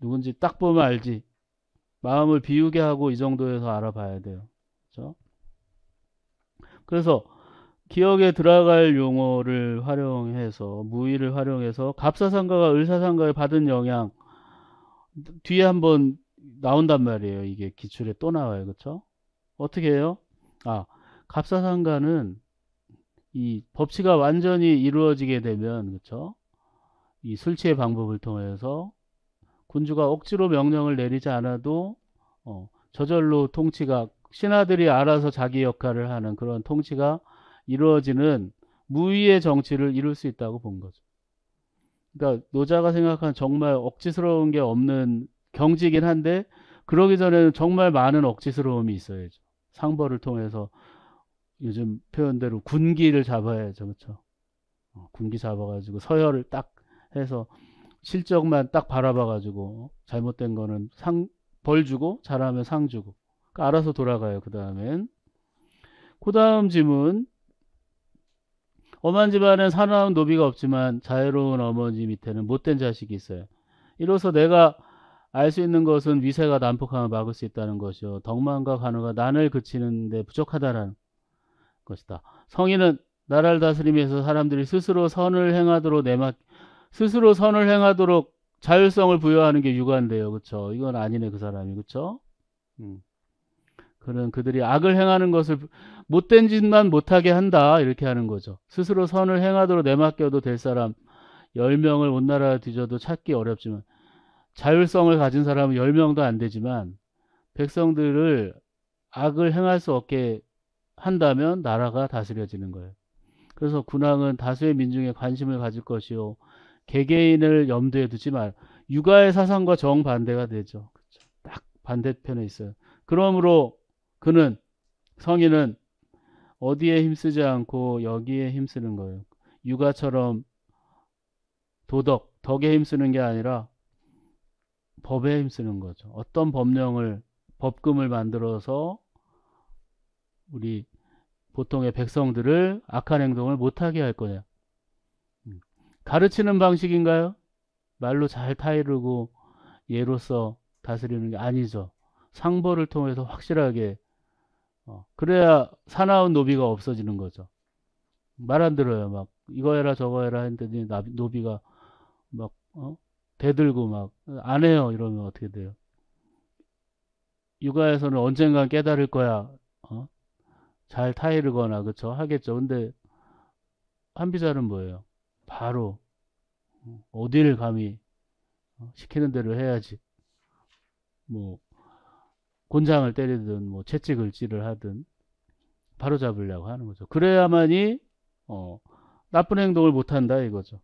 누군지 딱 보면 알지 마음을 비우게 하고 이 정도에서 알아봐야 돼요 그렇죠? 그래서 기억에 들어갈 용어를 활용해서 무의를 활용해서 갑사상가가 을사상가에 받은 영향 뒤에 한번 나온단 말이에요 이게 기출에 또 나와요 그렇죠 어떻게 해요 아 갑사상가는 이 법치가 완전히 이루어지게 되면 그렇죠? 이 술취의 방법을 통해서 군주가 억지로 명령을 내리지 않아도 어, 저절로 통치가 신하들이 알아서 자기 역할을 하는 그런 통치가 이루어지는 무위의 정치를 이룰 수 있다고 본 거죠. 그러니까 노자가 생각한 정말 억지스러운 게 없는 경지이긴 한데 그러기 전에는 정말 많은 억지스러움이 있어야죠. 상벌을 통해서 요즘 표현대로 군기를 잡아야죠. 그렇죠? 어, 군기 잡아가지고 서열을 딱 해서 실적만 딱 바라봐가지고 잘못된 거는 상, 벌 주고 잘하면 상 주고 그러니까 알아서 돌아가요. 그 다음엔 그 다음 질문. 엄한 집안엔 사나운 노비가 없지만 자유로운 어머니 밑에는 못된 자식이 있어요. 이로써 내가 알 수 있는 것은 위세가 난폭함을 막을 수 있다는 것이요. 덕만과 간호가 난을 그치는데 부족하다라는 것이다. 성인은 나라를 다스리면서 사람들이 스스로 선을 행하도록 내막 스스로 선을 행하도록 자율성을 부여하는 게육아데요 그렇죠? 이건 아니네 그 사람이. 그렇죠? 음. 그런 그들이 악을 행하는 것을 못된 짓만 못하게 한다 이렇게 하는 거죠. 스스로 선을 행하도록 내맡겨도 될 사람 10명을 온 나라 뒤져도 찾기 어렵지만 자율성을 가진 사람은 10명도 안 되지만 백성들을 악을 행할 수 없게 한다면 나라가 다스려지는 거예요. 그래서 군왕은 다수의 민중에 관심을 가질 것이요. 개개인을 염두에 두지 말. 육아의 사상과 정반대가 되죠. 그렇죠. 딱 반대편에 있어요. 그러므로 그는 성인은 어디에 힘쓰지 않고 여기에 힘쓰는 거예요. 육아처럼 도덕, 덕에 힘쓰는 게 아니라 법에 힘쓰는 거죠. 어떤 법령을 법금을 만들어서 우리 보통의 백성들을 악한 행동을 못하게 할 거냐. 음. 가르치는 방식인가요? 말로 잘 타이르고 예로서 다스리는 게 아니죠. 상벌을 통해서 확실하게 어, 그래야 사나운 노비가 없어지는 거죠. 말 안 들어요. 막 이거 해라 저거 해라 했더니 노비가 막 어? 대들고 막 안 해요 이러면 어떻게 돼요? 육아에서는 언젠간 깨달을 거야. 어? 잘 타이르거나 그쵸 하겠죠. 근데 한비자는 뭐예요? 바로 어디를 감히 시키는 대로 해야지. 뭐 곤장을 때리든 뭐 채찍을질을 하든 바로 잡으려고 하는 거죠. 그래야만이 어, 나쁜 행동을 못 한다 이거죠.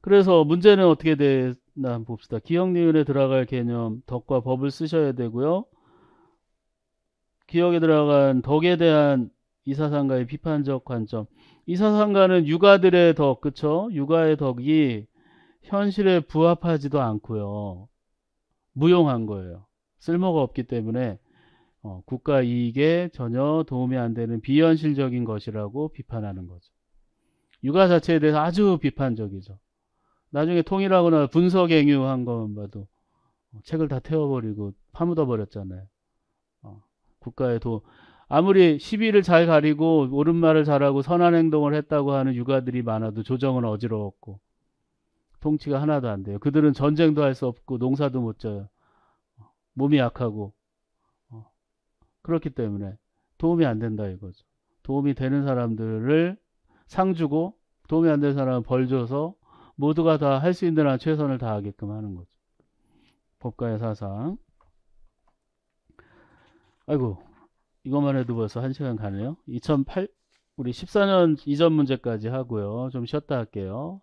그래서 문제는 어떻게 되나 봅시다. 기억니은에 들어갈 개념 덕과 법을 쓰셔야 되고요. 기억에 들어간 덕에 대한 이사상가의 비판적 관점. 이사상가는 육아들의 덕, 그쵸? 육아의 덕이 현실에 부합하지도 않고요. 무용한 거예요. 쓸모가 없기 때문에 어, 국가 이익에 전혀 도움이 안 되는 비현실적인 것이라고 비판하는 거죠. 육아 자체에 대해서 아주 비판적이죠. 나중에 통일하거나 분석행위한 것만 봐도 책을 다 태워버리고 파묻어 버렸잖아요. 국가에도 아무리 시비를 잘 가리고 옳은 말을 잘하고 선한 행동을 했다고 하는 유가들이 많아도 조정은 어지러웠고 통치가 하나도 안 돼요. 그들은 전쟁도 할 수 없고 농사도 못 져요. 몸이 약하고 어, 그렇기 때문에 도움이 안 된다 이거죠. 도움이 되는 사람들을 상 주고 도움이 안 되는 사람은 벌 줘서 모두가 다 할 수 있는 한 최선을 다하게끔 하는 거죠. 법가의 사상. 아이고 이것만 해도 벌써 한시간 가네요 2008 우리 14년 이전 문제까지 하고요 좀 쉬었다 할게요